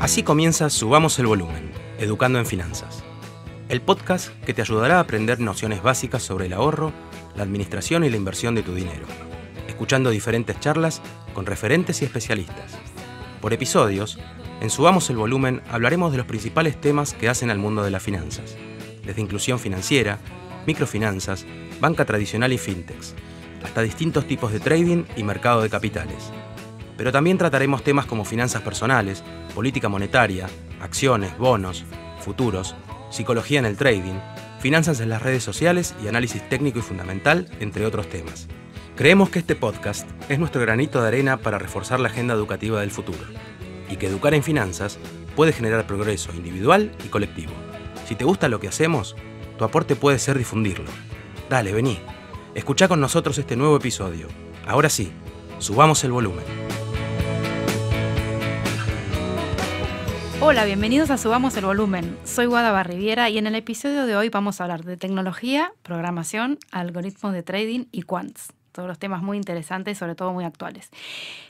Así comienza Subamos el Volumen, Educando en Finanzas, el podcast que te ayudará a aprender nociones básicas sobre el ahorro, la administración y la inversión de tu dinero, escuchando diferentes charlas con referentes y especialistas. Por episodios, en Subamos el Volumen hablaremos de los principales temas que hacen al mundo de las finanzas, desde inclusión financiera, microfinanzas, banca tradicional y fintechs, hasta distintos tipos de trading y mercado de capitales. Pero también trataremos temas como finanzas personales, política monetaria, acciones, bonos, futuros, psicología en el trading, finanzas en las redes sociales y análisis técnico y fundamental, entre otros temas. Creemos que este podcast es nuestro granito de arena para reforzar la agenda educativa del futuro y que educar en finanzas puede generar progreso individual y colectivo. Si te gusta lo que hacemos, tu aporte puede ser difundirlo. Dale, vení. Escucha con nosotros este nuevo episodio. Ahora sí, subamos el volumen. Hola, bienvenidos a Subamos el Volumen. Soy Guada Riviera y en el episodio de hoy vamos a hablar de tecnología, programación, algoritmos de trading y quants. Todos los temas muy interesantes, y sobre todo muy actuales.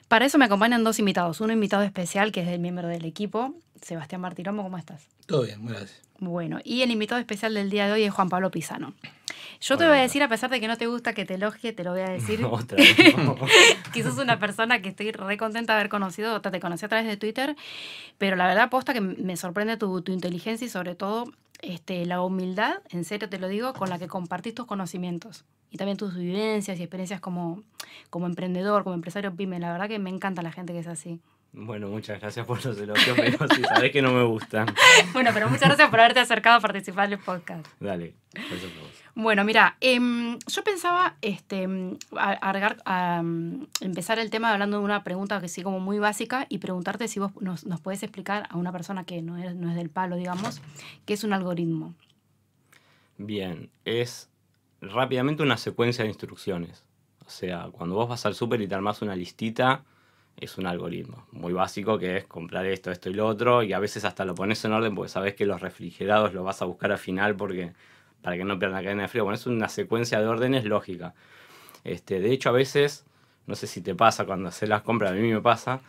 Para eso me acompañan dos invitados. Uno invitado especial que es el miembro del equipo, Sebastián Martiromo. ¿Cómo estás? Todo bien, gracias. Bueno, y el invitado especial del día de hoy es Juan Pablo Pisano. Yo te voy a decir, a pesar de que no te gusta que te elogie, te lo voy a decir. Otra que sos una persona que estoy re contenta de haber conocido, te conocí a través de Twitter, pero la verdad posta que me sorprende tu, tu inteligencia y sobre todo este, la humildad, en serio te lo digo, con la que compartís tus conocimientos y también tus vivencias y experiencias como, como emprendedor, como empresario pyme. La verdad que me encanta la gente que es así. Bueno, muchas gracias por los elogios, pero si sabés que no me gusta. bueno, pero muchas gracias por haberte acercado a participar del podcast. Dale, vos. Bueno, mira, em, yo pensaba este, em, em, empezar el tema hablando de una pregunta que sí como muy básica y preguntarte si vos nos, nos puedes explicar a una persona que no es, no es del palo, digamos, qué es un algoritmo. Bien, es rápidamente una secuencia de instrucciones. O sea, cuando vos vas al súper y te armás una listita es un algoritmo muy básico que es comprar esto, esto y lo otro, y a veces hasta lo pones en orden porque sabes que los refrigerados los vas a buscar al final porque para que no pierdan la cadena de frío. Bueno, es una secuencia de órdenes lógica. Este, de hecho, a veces, no sé si te pasa cuando haces las compras, a mí me pasa,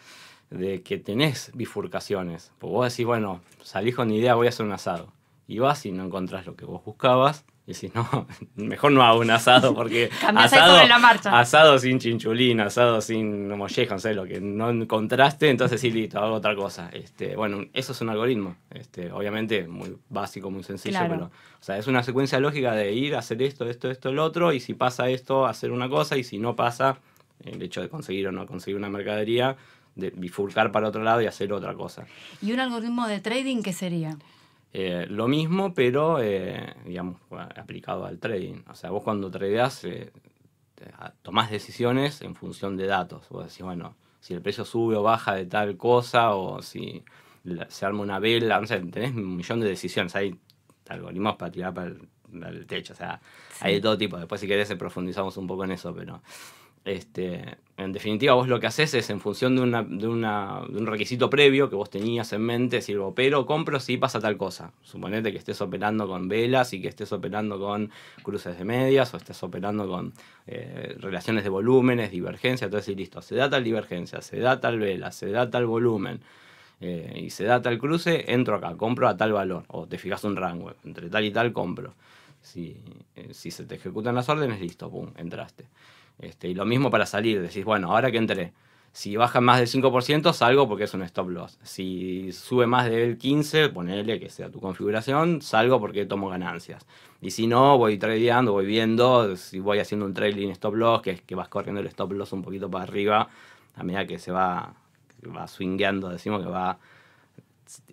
de que tenés bifurcaciones. Porque vos decís, bueno, salís con idea, voy a hacer un asado. Y vas y no encontrás lo que vos buscabas, y si no, mejor no hago un asado porque asado, la marcha. asado sin chinchulín, asado sin molleja, no sé, lo que no encontraste, entonces sí, listo, hago otra cosa. Este, bueno, eso es un algoritmo, este, obviamente muy básico, muy sencillo, pero o sea, es una secuencia lógica de ir a hacer esto, esto, esto, el otro, y si pasa esto, hacer una cosa, y si no pasa, el hecho de conseguir o no conseguir una mercadería, de bifurcar para otro lado y hacer otra cosa. ¿Y un algoritmo de trading qué sería? Eh, lo mismo, pero eh, digamos, aplicado al trading. O sea, vos cuando tradeás eh, ah, tomás decisiones en función de datos. Vos decís, bueno, si el precio sube o baja de tal cosa, o si se arma una vela, no sé, tenés un millón de decisiones. Hay algoritmos para tirar para el, techo, o sea, hay de todo tipo. Después, si querés, profundizamos un poco en eso, pero. Este, en definitiva, vos lo que haces es en función de, un requisito previo que vos tenías en mente, decir, opero, oh, compro si pasa tal cosa. Suponete que estés operando con velas y que estés operando con cruces de medias o estés operando con eh, relaciones de volúmenes, divergencia, entonces y listo, se da tal divergencia, se da tal vela, se da tal volumen. Eh, y se da tal cruce, entro acá, compro a tal valor, o te fijas un rango, entre tal y tal compro. Si, eh, si se te ejecutan las órdenes, listo, pum, entraste. Este, y lo mismo para salir, decís, bueno, ahora que entré, si baja más del 5% salgo porque es un stop loss. Si sube más del 15%, ponele que sea tu configuración, salgo porque tomo ganancias. Y si no, voy tradeando, voy viendo, si voy haciendo un trailing stop loss, que es que vas corriendo el stop loss un poquito para arriba, a medida que se va, swingueando, decimos que va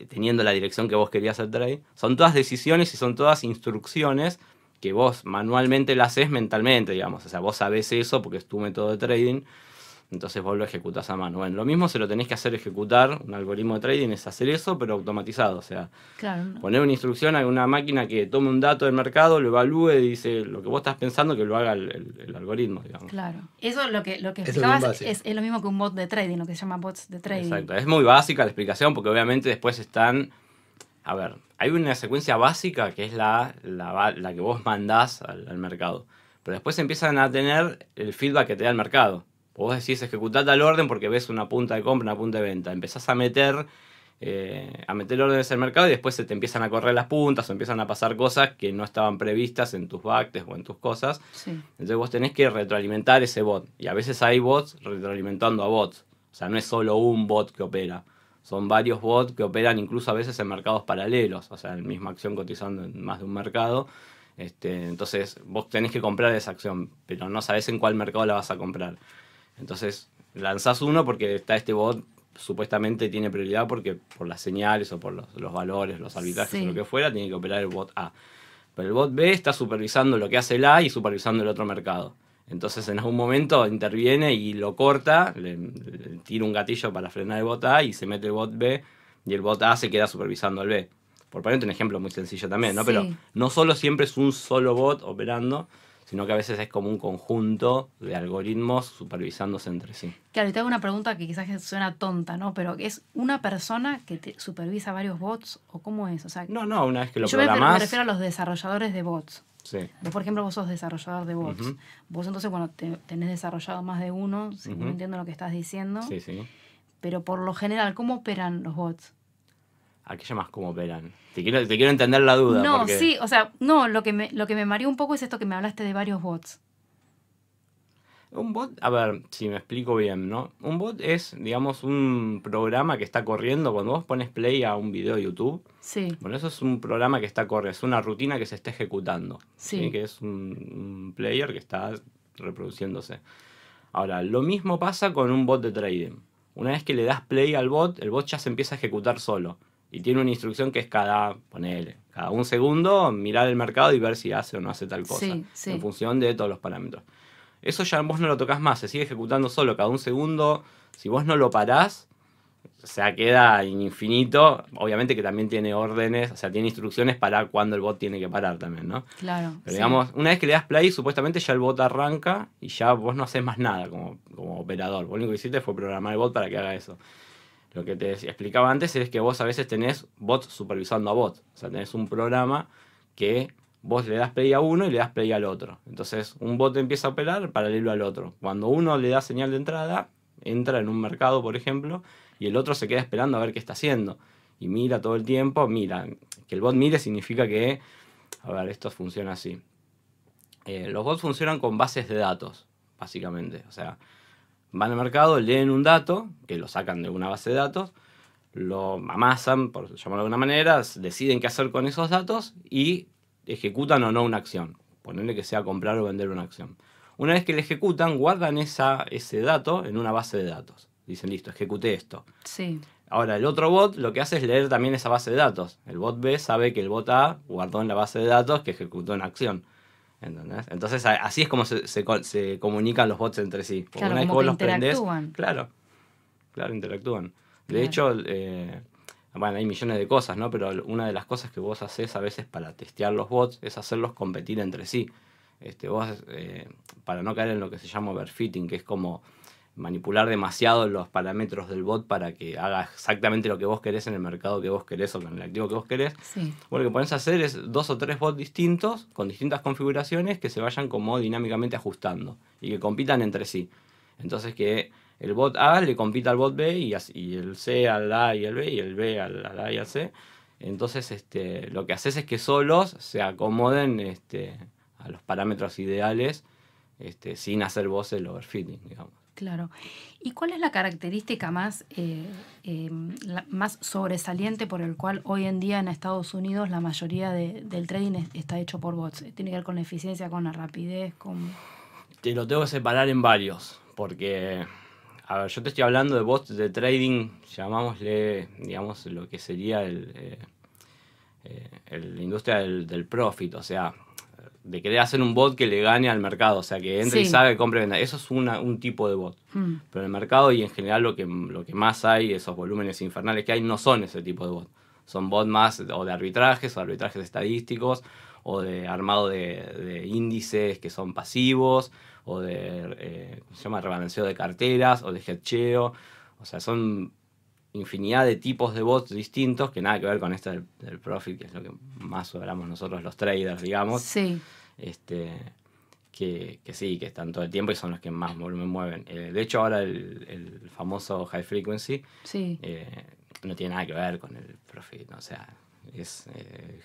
teniendo la dirección que vos querías el trade. Son todas decisiones y son todas instrucciones que vos manualmente la haces mentalmente, digamos. O sea, vos sabés eso porque es tu método de trading, entonces vos lo ejecutás a mano. Bueno, lo mismo se lo tenés que hacer ejecutar, un algoritmo de trading es hacer eso, pero automatizado. O sea, poner una instrucción a una máquina que tome un dato del mercado, lo evalúe y dice lo que vos estás pensando que lo haga el, algoritmo, digamos. Claro. Eso lo que, lo que explicabas es, es lo mismo que un bot de trading, lo que se llama bots de trading. Exacto. Es muy básica la explicación porque obviamente después están a ver, hay una secuencia básica que es la, que vos mandás al, mercado. Pero después empiezan a tener el feedback que te da el mercado. Vos decís ejecutar tal orden porque ves una punta de compra, una punta de venta. Empezás a meter, eh, a meter órdenes al mercado y después se te empiezan a correr las puntas o empiezan a pasar cosas que no estaban previstas en tus backtests o en tus cosas. Entonces vos tenés que retroalimentar ese bot. Y a veces hay bots retroalimentando a bots. O sea, no es solo un bot que opera son varios bots que operan incluso a veces en mercados paralelos, o sea, en misma acción cotizando en más de un mercado. Este, entonces, vos tenés que comprar esa acción, pero no sabés en cuál mercado la vas a comprar. Entonces, lanzás uno porque está este bot, supuestamente tiene prioridad porque por las señales o por los, valores, los arbitrajes lo que fuera, tiene que operar el bot A. Pero el bot B está supervisando lo que hace el A y supervisando el otro mercado. Entonces en algún momento interviene y lo corta, le, tira un gatillo para frenar el bot A y se mete el bot B y el bot A se queda supervisando al B. Por ponerte un ejemplo muy sencillo también, ¿no? Pero no solo siempre es un solo bot operando, sino que a veces es como un conjunto de algoritmos supervisándose entre sí. Claro, y te hago una pregunta que quizás suena tonta, ¿no? Pero ¿es una persona que te supervisa varios bots o cómo es? O sea, no, no, una vez que lo programás... Yo me refiero a los desarrolladores de bots. Vos, por ejemplo, vos sos desarrollador de bots. Vos entonces, bueno, tenés desarrollado más de uno, si no entiendo lo que estás diciendo. Sí, sí. Pero por lo general, ¿cómo operan los bots? ¿A qué llamas cómo operan? Te quiero, entender la duda. No, sí, o sea, no, lo que, me, lo que me mareó un poco es esto que me hablaste de varios bots. Un bot, a ver si me explico bien, ¿no? Un bot es, digamos, un programa que está corriendo cuando vos pones play a un video de YouTube. Sí. Bueno, eso es un programa que está corriendo, es una rutina que se está ejecutando. Sí. Que es un, player que está reproduciéndose. Ahora, lo mismo pasa con un bot de trading. Una vez que le das play al bot, el bot ya se empieza a ejecutar solo. Y tiene una instrucción que es cada, poner, cada un segundo mirar el mercado y ver si hace o no hace tal cosa. en función de todos los parámetros. Eso ya vos no lo tocas más, se sigue ejecutando solo cada un segundo. Si vos no lo parás, o sea, queda infinito. Obviamente que también tiene órdenes, o sea, tiene instrucciones para cuando el bot tiene que parar también, ¿no? Claro. Pero digamos, una vez que le das play, supuestamente ya el bot arranca y ya vos no haces más nada como, como operador. Vos lo único que hiciste fue programar el bot para que haga eso. Lo que te explicaba antes es que vos a veces tenés bots supervisando a bots. O sea, tenés un programa que vos le das play a uno y le das play al otro. Entonces un bot empieza a operar paralelo al otro. Cuando uno le da señal de entrada, entra en un mercado, por ejemplo, y el otro se queda esperando a ver qué está haciendo. Y mira todo el tiempo, mira. Que el bot mire significa que, a ver, esto funciona así. Eh, los bots funcionan con bases de datos, básicamente. O sea, van al mercado, leen un dato, que lo sacan de una base de datos, lo amasan, por llamarlo de alguna manera, deciden qué hacer con esos datos y ejecutan o no una acción. Ponerle que sea comprar o vender una acción. Una vez que le ejecutan, guardan esa, ese dato en una base de datos. Dicen, listo, ejecuté esto. Sí. Ahora, el otro bot lo que hace es leer también esa base de datos. El bot B sabe que el bot A guardó en la base de datos que ejecutó una acción. Entonces, así es como se, comunican los bots entre sí. Porque una vez que los prendés. Claro, claro, interactúan. De hecho, eh, bueno, hay millones de cosas, ¿no? Pero una de las cosas que vos haces a veces para testear los bots es hacerlos competir entre sí. Este, vos, eh, para no caer en lo que se llama overfitting, que es como manipular demasiado los parámetros del bot para que haga exactamente lo que vos querés en el mercado que vos querés o en el activo que vos querés. Bueno, lo que podés hacer es dos o tres bots distintos con distintas configuraciones que se vayan como dinámicamente ajustando y que compitan entre sí. Entonces que el bot A le compita al bot B y, el C al A y el B y el B al, A y al C. Entonces este, lo que haces es que solos se acomoden este, a los parámetros ideales este, sin hacer vos el overfitting, digamos. Claro. ¿Y cuál es la característica más, eh, em, más sobresaliente por el cual hoy en día en Estados Unidos la mayoría del trading está hecho por bots? ¿Tiene que ver con la eficiencia, con la rapidez? Con... Te lo tengo que separar en varios, porque a ver, yo te estoy hablando de bots de trading, llamámosle, digamos, lo que sería el, eh, eh, la industria del, profit, o sea, de querer hacer un bot que le gane al mercado, o sea, que entre y sabe, compre, venda. Eso es un tipo de bot. Mm. Pero en el mercado y en general lo que, más hay, esos volúmenes infernales que hay, no son ese tipo de bot. Son bots más o de arbitrajes, o arbitrajes estadísticos, o de armado de índices que son pasivos, o de eh, se llama? rebalanceo de carteras o de hedgeo. O sea, son infinidad de tipos de bots distintos que nada que ver con este del, profit, que es lo que más sobramos nosotros los traders, digamos. Sí. Este, que, sí, que están todo el tiempo y son los que más me mueven. Eh, de hecho, ahora el, famoso high frequency sí. Eh, no tiene nada que ver con el profit, o sea, es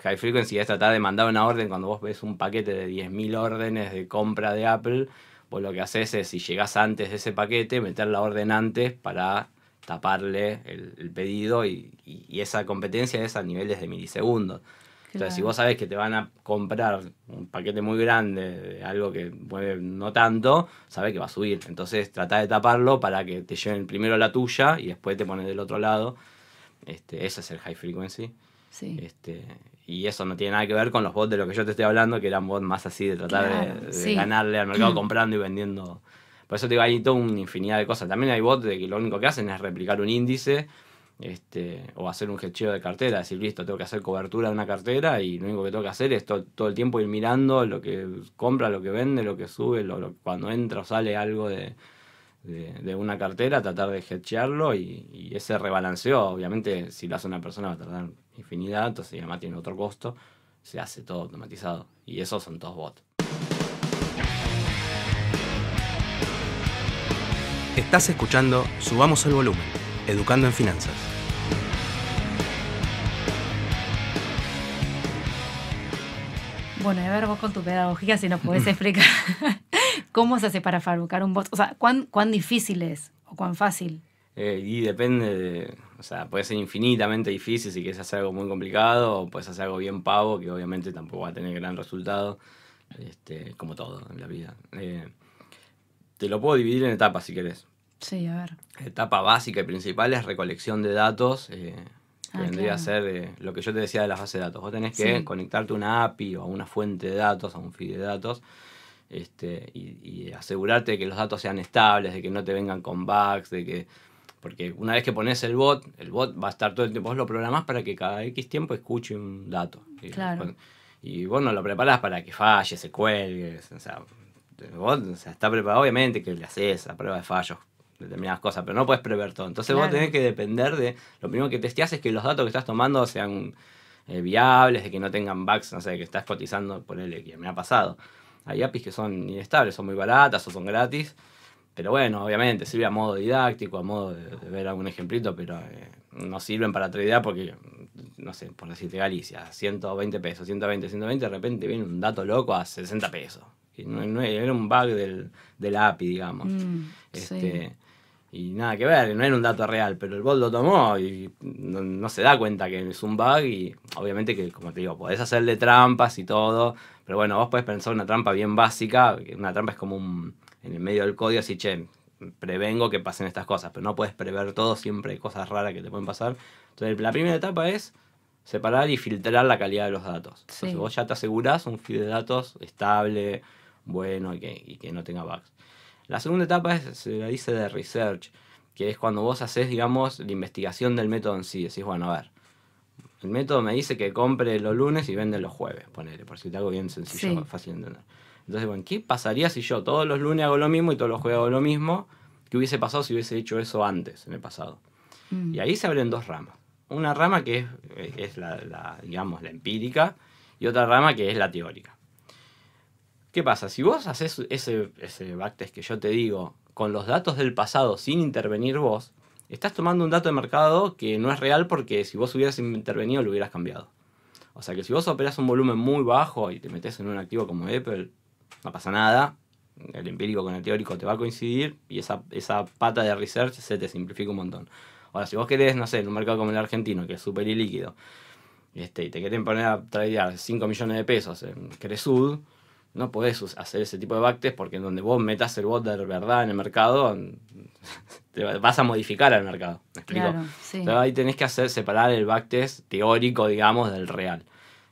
high frequency es tratar de mandar una orden cuando vos ves un paquete de 10.000 órdenes de compra de Apple o lo que haces es, si llegás antes de ese paquete, meter la orden antes para taparle el, pedido y, esa competencia es a niveles de milisegundos. Entonces, si vos sabés que te van a comprar un paquete muy grande algo que mueve no tanto, sabés que va a subir. Entonces, trata de taparlo para que te lleven primero la tuya y después te pones del otro lado. Este, ese es el high frequency. Este, y eso no tiene nada que ver con los bots de lo que yo te estoy hablando, que eran bots más así de tratar de, ganarle al mercado comprando y vendiendo. Por eso te digo, hay toda una infinidad de cosas. También hay bots de que lo único que hacen es replicar un índice este, o hacer un hecheo de cartera, decir, listo, tengo que hacer cobertura de una cartera y lo único que tengo que hacer es todo el tiempo ir mirando lo que compra, lo que vende, lo que sube, cuando entra o sale algo de, de, una cartera, tratar de hedgearlo y, ese rebalanceo, obviamente, si lo hace una persona va a tardar infinidad, entonces además tiene otro costo, se hace todo automatizado y esos son todos bots. Estás escuchando Subamos el Volumen, Educando en Finanzas. Bueno, a ver, vos con tu pedagogía, si nos podés explicar ¿Cómo se hace para fabricar un bot? O sea, ¿cuán, cuán difícil es o cuán fácil? Eh, y depende de. O sea, puede ser infinitamente difícil si quieres hacer algo muy complicado, o puedes hacer algo bien pavo, que obviamente tampoco va a tener gran resultado, este, como todo en la vida. Eh, te lo puedo dividir en etapas si quieres. Sí, a ver. Etapa básica y principal es recolección de datos. Eh, que ah, vendría a ser lo que yo te decía de las bases de datos. Vos tenés que conectarte a una API o a una fuente de datos, a un feed de datos, este, y, y, asegurarte de que los datos sean estables, de que no te vengan con bugs, de que... Porque una vez que pones el bot, el bot va a estar todo el tiempo, vos lo programás para que cada X tiempo escuche un dato. Claro. Y, vos no lo preparas para que falle, se cuelgue, o sea, el bot está preparado, obviamente que le haces a prueba de fallos determinadas cosas, pero no puedes prever todo. Entonces vos tenés que depender de, lo primero que testeas es que los datos que estás tomando sean eh, viables, de que no tengan bugs, no sé, que estás cotizando, por el que me ha pasado. Hay APIs que son inestables, son muy baratas o son gratis. Pero bueno, obviamente sirve a modo didáctico, a modo de, ver algún ejemplito, pero eh, no sirven para tradear porque, no sé, por decirte Galicia, 120 pesos, 120, 120, de repente viene un dato loco a 60 pesos. no, era un bug del, API, digamos. Mm, este, sí y nada que ver, no era un dato real, pero el bot lo tomó y no, se da cuenta que es un bug y obviamente que, como te digo, podés hacerle trampas y todo, pero bueno, vos podés pensar una trampa bien básica, una trampa es como un, en el medio del código así, che, prevengo que pasen estas cosas, pero no puedes prever todo, siempre cosas raras que te pueden pasar. Entonces, la primera etapa es separar y filtrar la calidad de los datos. Entonces, vos ya te aseguras un feed de datos estable, bueno y que no tenga bugs. La segunda etapa es, se la dice de research, que es cuando vos haces, digamos, la investigación del método en sí. Decís, bueno, a ver, el método me dice que compre los lunes y vende los jueves, ponele, por si te hago bien sencillo, fácil de entender. Entonces, bueno, ¿qué pasaría si yo todos los lunes hago lo mismo y todos los jueves hago lo mismo? ¿Qué hubiese pasado si hubiese hecho eso antes, en el pasado? Mm. Y ahí se abren dos ramas. Una rama que es, la, digamos, la empírica y otra rama que es la teórica. ¿Qué pasa? Si vos haces ese, ese backtest que yo te digo con los datos del pasado sin intervenir vos, estás tomando un dato de mercado que no es real porque si vos hubieras intervenido lo hubieras cambiado. O sea que si vos operas un volumen muy bajo y te metes en un activo como Apple, no pasa nada. El empírico con el teórico te va a coincidir y esa, esa pata de research se te simplifica un montón. Ahora, si vos querés, no sé, en un mercado como el argentino, que es súper ilíquido, este, y te quieren poner a traer 5 millones de pesos en Cresud, no podés hacer ese tipo de backtest porque en donde vos metas el bot de verdad en el mercado, te vas a modificar al mercado. ¿Me explico? ahí tenés que hacer separar el backtest teórico, digamos, del real.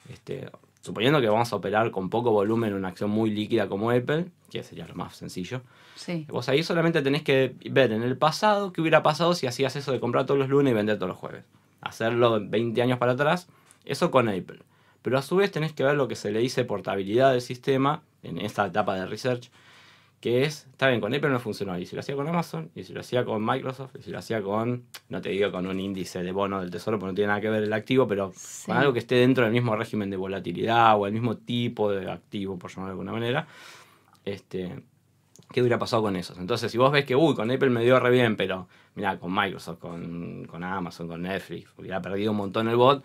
Este, suponiendo que vamos a operar con poco volumen una acción muy líquida como Apple, que sería lo más sencillo, vos ahí solamente tenés que ver en el pasado qué hubiera pasado si hacías eso de comprar todos los lunes y vender todos los jueves. Hacerlo 20 años para atrás, eso con Apple pero a su vez tenés que ver lo que se le dice portabilidad del sistema en esta etapa de research, que es, está bien, con Apple no funcionó, y si lo hacía con Amazon, y si lo hacía con Microsoft, y si lo hacía con, no te digo con un índice de bono del tesoro, porque no tiene nada que ver el activo, pero con algo que esté dentro del mismo régimen de volatilidad o el mismo tipo de activo, por llamarlo de alguna manera, este, ¿qué hubiera pasado con esos? Entonces, si vos ves que, uy, con Apple me dio re bien, pero mira, con Microsoft, con, con Amazon, con Netflix, hubiera perdido un montón el bot,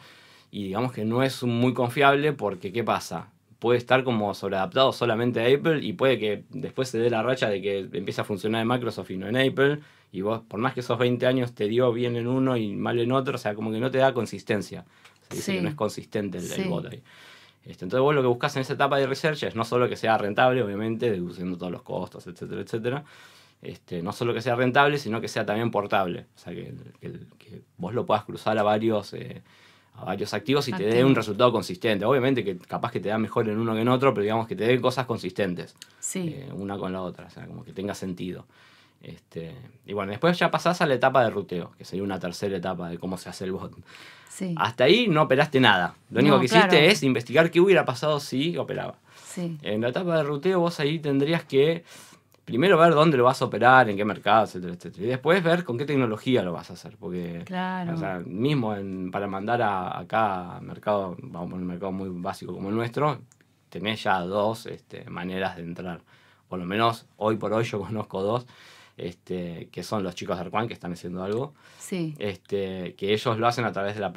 y digamos que no es muy confiable porque ¿qué pasa? Puede estar como sobreadaptado solamente a Apple y puede que después se dé la racha de que empiece a funcionar en Microsoft y no en Apple y vos por más que esos 20 años te dio bien en uno y mal en otro, o sea, como que no te da consistencia. Se dice que no es consistente el, bot ahí. Este, entonces vos lo que buscas en esa etapa de research es no solo que sea rentable, obviamente, deduciendo todos los costos, etcétera, etcétera, este, no solo que sea rentable, sino que sea también portable. O sea, que, vos lo puedas cruzar a varios eh, a varios activos y te dé un resultado consistente. Obviamente que capaz que te da mejor en uno que en otro, pero digamos que te dé cosas consistentes. Sí. Eh, una con la otra, o sea, como que tenga sentido. Este, y bueno, después ya pasás a la etapa de ruteo, que sería una tercera etapa de cómo se hace el bot. Sí. Hasta ahí no operaste nada. Lo único que hiciste es investigar qué hubiera pasado si operaba. Sí. En la etapa de ruteo vos ahí tendrías que primero ver dónde lo vas a operar, en qué mercado, etcétera, Y después ver con qué tecnología lo vas a hacer. Porque claro. o sea, mismo para mandar a, acá a mercado, vamos un mercado muy básico como el nuestro, tenés ya dos este, maneras de entrar. Por lo menos hoy por hoy yo conozco dos. Este, que son los chicos de Arquan que están haciendo algo, sí. Este, que ellos lo hacen a través de la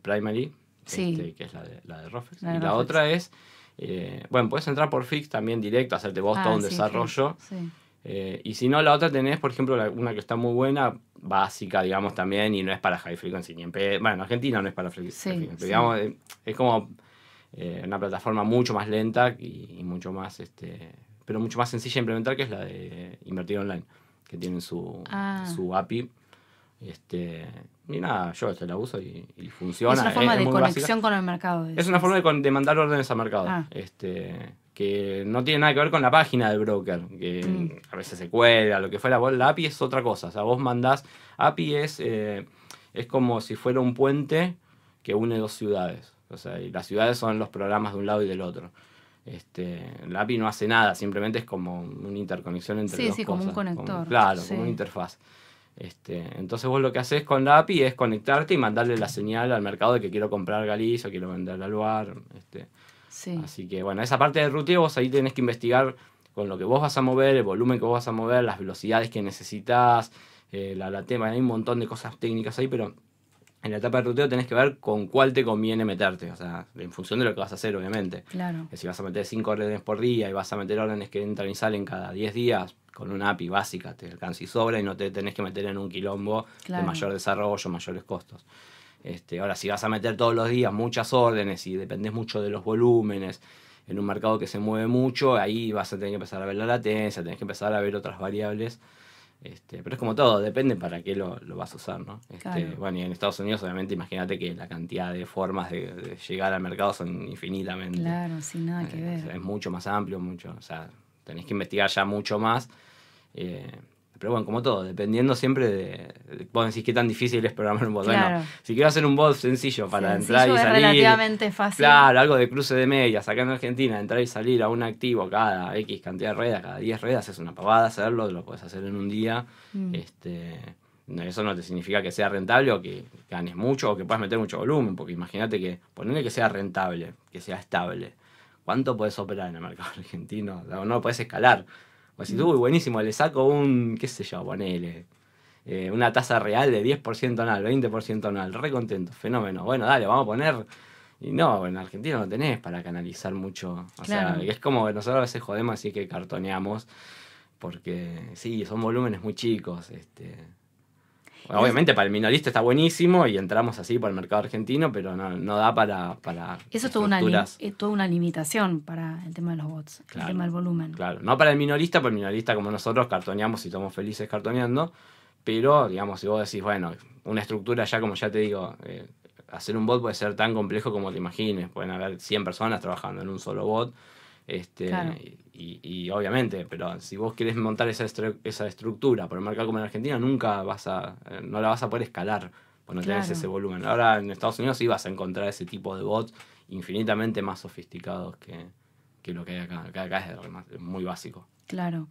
Primary, que es la de, la de Rofex, y la otra es eh, bueno, puedes entrar por Fix también directo, hacerte vos ah, todo un desarrollo. Eh, y si no, la otra tenés, por ejemplo, una que está muy buena, básica, digamos, también, y no es para high frequency. Ni en bueno, en Argentina no es para high frequency. Digamos, eh, es como una plataforma mucho más lenta y, mucho más, este, pero mucho más sencilla de implementar, que es la de Invertir Online, que tienen su, ah. su API este, y nada, yo la uso y, funciona. Es una forma de conexión con el mercado. Es una forma de, mandar órdenes al mercado. Ah. Este, que no tiene nada que ver con la página del broker, que mm. a veces se cuela lo que fuera. La API es otra cosa. O sea, vos mandás. API es, eh, es como si fuera un puente que une dos ciudades. O sea, las ciudades son los programas de un lado y del otro. Este, la API no hace nada, simplemente es como una interconexión entre dos como un conector. claro, como una interfaz. Este, entonces vos lo que haces con la API es conectarte y mandarle la señal al mercado de que quiero comprar Galicia, quiero vender al bar. Este. Así que bueno, esa parte de ruteo vos ahí tenés que investigar con lo que vos vas a mover, el volumen que vos vas a mover, las velocidades que necesitas, eh, la, la tema, hay un montón de cosas técnicas ahí, pero en la etapa de ruteo tenés que ver con cuál te conviene meterte, o sea, en función de lo que vas a hacer, obviamente. Claro. Que si vas a meter 5 órdenes por día y vas a meter órdenes que entran y salen cada 10 días, con una API básica te alcanza y sobra y no te tenés que meter en un quilombo de mayor desarrollo, mayores costos. Este, ahora, si vas a meter todos los días muchas órdenes y dependés mucho de los volúmenes, en un mercado que se mueve mucho, ahí vas a tener que empezar a ver la latencia, tenés que empezar a ver otras variables. Este, pero es como todo, depende para qué lo, lo vas a usar, ¿no? Este, bueno, y en Estados Unidos, obviamente, imagínate que la cantidad de formas de, llegar al mercado son infinitamente. Claro, sin nada que eh, ver. es mucho más amplio, mucho. O sea, tenés que investigar ya mucho más eh, pero bueno, como todo, dependiendo siempre de, Vos decís qué tan difícil es programar un bot. Bueno, si quiero hacer un bot sencillo para entrar y salir. relativamente fácil. Claro, algo de cruce de medias. Acá en Argentina, entrar y salir a un activo cada X cantidad de redes, cada 10 redes, es una pavada hacerlo, lo puedes hacer en un día. Mm. Este, eso no te significa que sea rentable o que ganes mucho o que puedas meter mucho volumen, porque imagínate que ponerle que sea rentable, que sea estable. ¿Cuánto puedes operar en el mercado argentino? No, no puedes escalar. Pues si tú, buenísimo, le saco un, qué sé yo, ponele. Eh, una tasa real de 10% anual, 20% anual, re contento, fenómeno. Bueno, dale, vamos a poner. Y no, en Argentina no tenés para canalizar mucho. O sea, es como que nosotros a veces jodemos así que cartoneamos, porque sí, son volúmenes muy chicos. Este, Obviamente para el minorista está buenísimo y entramos así por el mercado argentino, pero no, da para... para Eso es toda, una, es limitación para el tema de los bots, el tema del volumen. Claro, no para el minorista, para el minorista como nosotros cartoneamos y estamos felices cartoneando, pero digamos, si vos decís, bueno, una estructura ya como ya te digo, eh, hacer un bot puede ser tan complejo como te imagines, pueden haber 100 personas trabajando en un solo bot este, y, obviamente, pero si vos querés montar esa, estructura por un mercado como en Argentina, nunca vas a, eh, no la vas a poder escalar cuando claro. tenés ese volumen. Ahora en Estados Unidos sí vas a encontrar ese tipo de bots infinitamente más sofisticados que, lo que hay acá. Acá, acá es muy básico. Claro.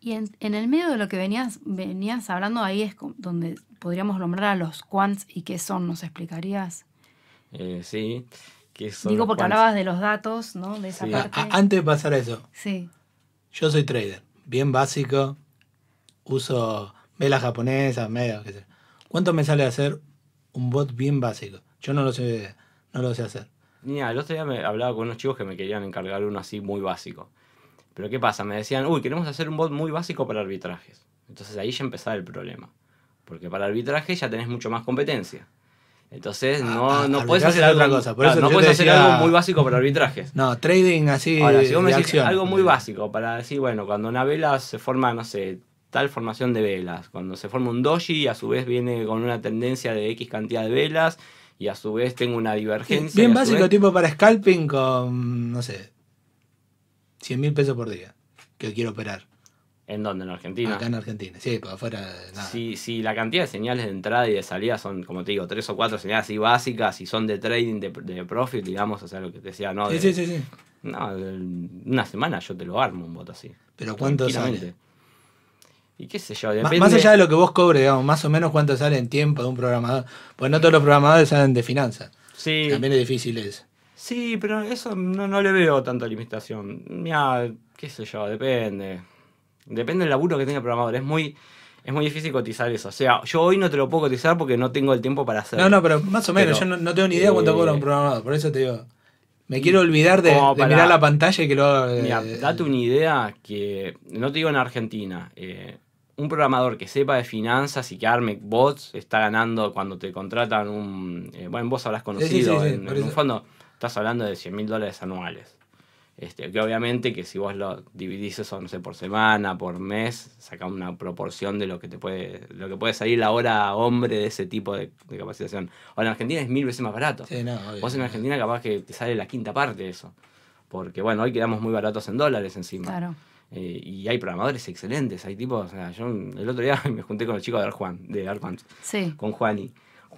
Y en, en, el medio de lo que venías, venías hablando, ahí es donde podríamos nombrar a los quants y qué son, ¿nos explicarías? Eh, sí. Digo porque hablabas de los datos, ¿no? De esa parte. antes de pasar a eso. Sí. Yo soy trader, bien básico, uso velas japonesas, medias, qué sé. ¿Cuánto me sale hacer un bot bien básico? Yo no lo sé, no lo sé hacer. Mira, el otro día me hablaba con unos chicos que me querían encargar uno así muy básico. Pero ¿qué pasa? Me decían, uy, queremos hacer un bot muy básico para arbitrajes. Entonces ahí ya empezaba el problema. Porque para arbitraje ya tenés mucho más competencia. Entonces ah, no, ah, no puedes hacer otra cosa. no algo muy básico para arbitrajes. No, trading así. algo muy básico para decir, bueno, cuando una vela se forma, no sé, tal formación de velas, cuando se forma un doji, y a su vez viene con una tendencia de X cantidad de velas, y a su vez tengo una divergencia. Bien básico, tipo para scalping con, no sé, 100 mil pesos por día que quiero operar. ¿En dónde? ¿En Argentina? Acá en Argentina, sí, para afuera nada. Si, la cantidad de señales de entrada y de salida son, como te digo, tres o cuatro señales así básicas y son de trading, de, de profit, digamos, o sea, lo que te decía, ¿no? sí, sí, sí, No, una semana yo te lo armo un bot así. ¿Pero cuánto sale? Y qué sé yo, depende... Más allá de lo que vos cobres, digamos, más o menos cuánto sale en tiempo de un programador. Pues no todos los programadores salen de finanzas. Sí. También es difícil eso. Sí, pero eso no, no le veo tanta limitación. Mira, qué sé yo, depende. Depende del laburo que tenga el programador. Es muy, es muy difícil cotizar eso. O sea, yo hoy no te lo puedo cotizar porque no tengo el tiempo para hacerlo. No, no, pero más o menos, yo no, tengo ni idea cuánto cobra un eh, programador, por eso te digo. Me quiero olvidar de, mirar la pantalla y que lo eh. date una idea que, no te digo en Argentina, eh, un programador que sepa de finanzas y que arme bots está ganando cuando te contratan un. bueno, vos habrás conocido en, un fondo, estás hablando de 100 mil dólares anuales. Este, que obviamente que si vos lo dividís eso, no sé, por semana, por mes, saca una proporción de lo que te puede, lo que puede salir la hora hombre de ese tipo de, capacitación. Ahora en Argentina es mil veces más barato. vos en Argentina capaz que te sale la quinta parte de eso. Porque bueno, hoy quedamos muy baratos en dólares encima. Eh, y hay programadores excelentes, hay tipos, o sea, yo el otro día me junté con el chico de Arjuan, de sí. con Juani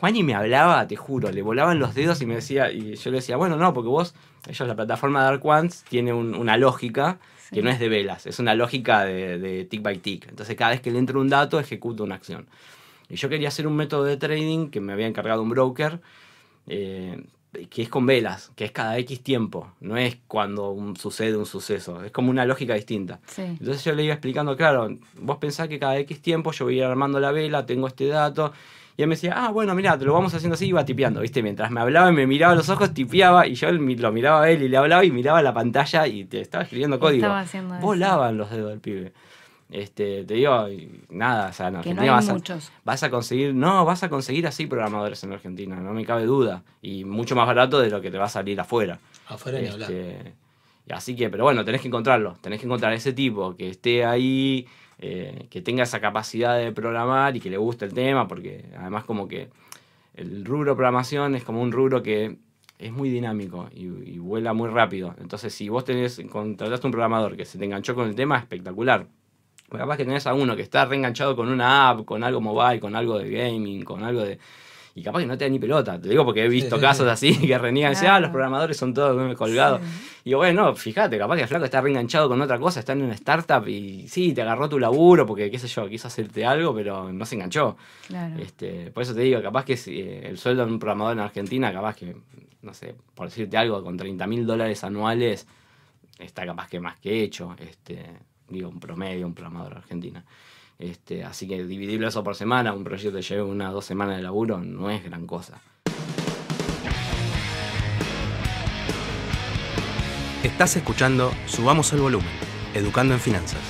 y me hablaba, te juro, le volaban los dedos y me decía, y yo le decía, bueno, no, porque vos, ellos, la plataforma Dark Ones tiene una lógica que no es de velas, es una lógica de, tick by tick. Entonces cada vez que le entra un dato, ejecuta una acción. Y yo quería hacer un método de trading que me había encargado un broker, eh, que es con velas, que es cada X tiempo, no es cuando sucede un suceso, es como una lógica distinta. Entonces yo le iba explicando, claro, vos pensás que cada X tiempo yo voy a ir armando la vela, tengo este dato y él me decía, ah, bueno, mira, te lo vamos haciendo así, iba tipeando, ¿viste? Mientras me hablaba y me miraba los ojos, tipeaba y yo lo miraba a él y le hablaba y miraba la pantalla y te estaba escribiendo código. Volaban los dedos del pibe. Este, te digo, nada, o sea, no vas a, vas a conseguir, no, vas a conseguir así programadores en Argentina, no me cabe duda. Y mucho más barato de lo que te va a salir afuera. Afuera ni hablar. Este, así que, pero bueno, tenés que encontrarlo, tenés que encontrar ese tipo que esté ahí eh, que tenga esa capacidad de programar y que le guste el tema, porque además como que el rubro programación es como un rubro que es muy dinámico y, vuela muy rápido. Entonces, si vos tenés, contrataste un programador que se te enganchó con el tema, espectacular. Porque capaz que tenés a uno que está reenganchado con una app, con algo mobile, con algo de gaming, con algo de y capaz que no te da ni pelota. Te digo porque he visto casos así que reniegan, ah, los programadores son todos colgados. Y digo, bueno, fíjate, capaz que el flaco está reenganchado con otra cosa, está en una startup y sí, te agarró tu laburo porque, qué sé yo, quiso hacerte algo, pero no se enganchó. Este, por eso te digo, capaz que eh, el sueldo de un programador en Argentina, capaz que, no sé, por decirte algo, con 30 mil dólares anuales, está capaz que más que hecho, este, digo, un promedio, un programador argentina. Este, así que dividirlo eso por semana, un proyecto que lleve una dos semanas de laburo, no es gran cosa. Estás escuchando Subamos el Volumen, Educando en Finanzas.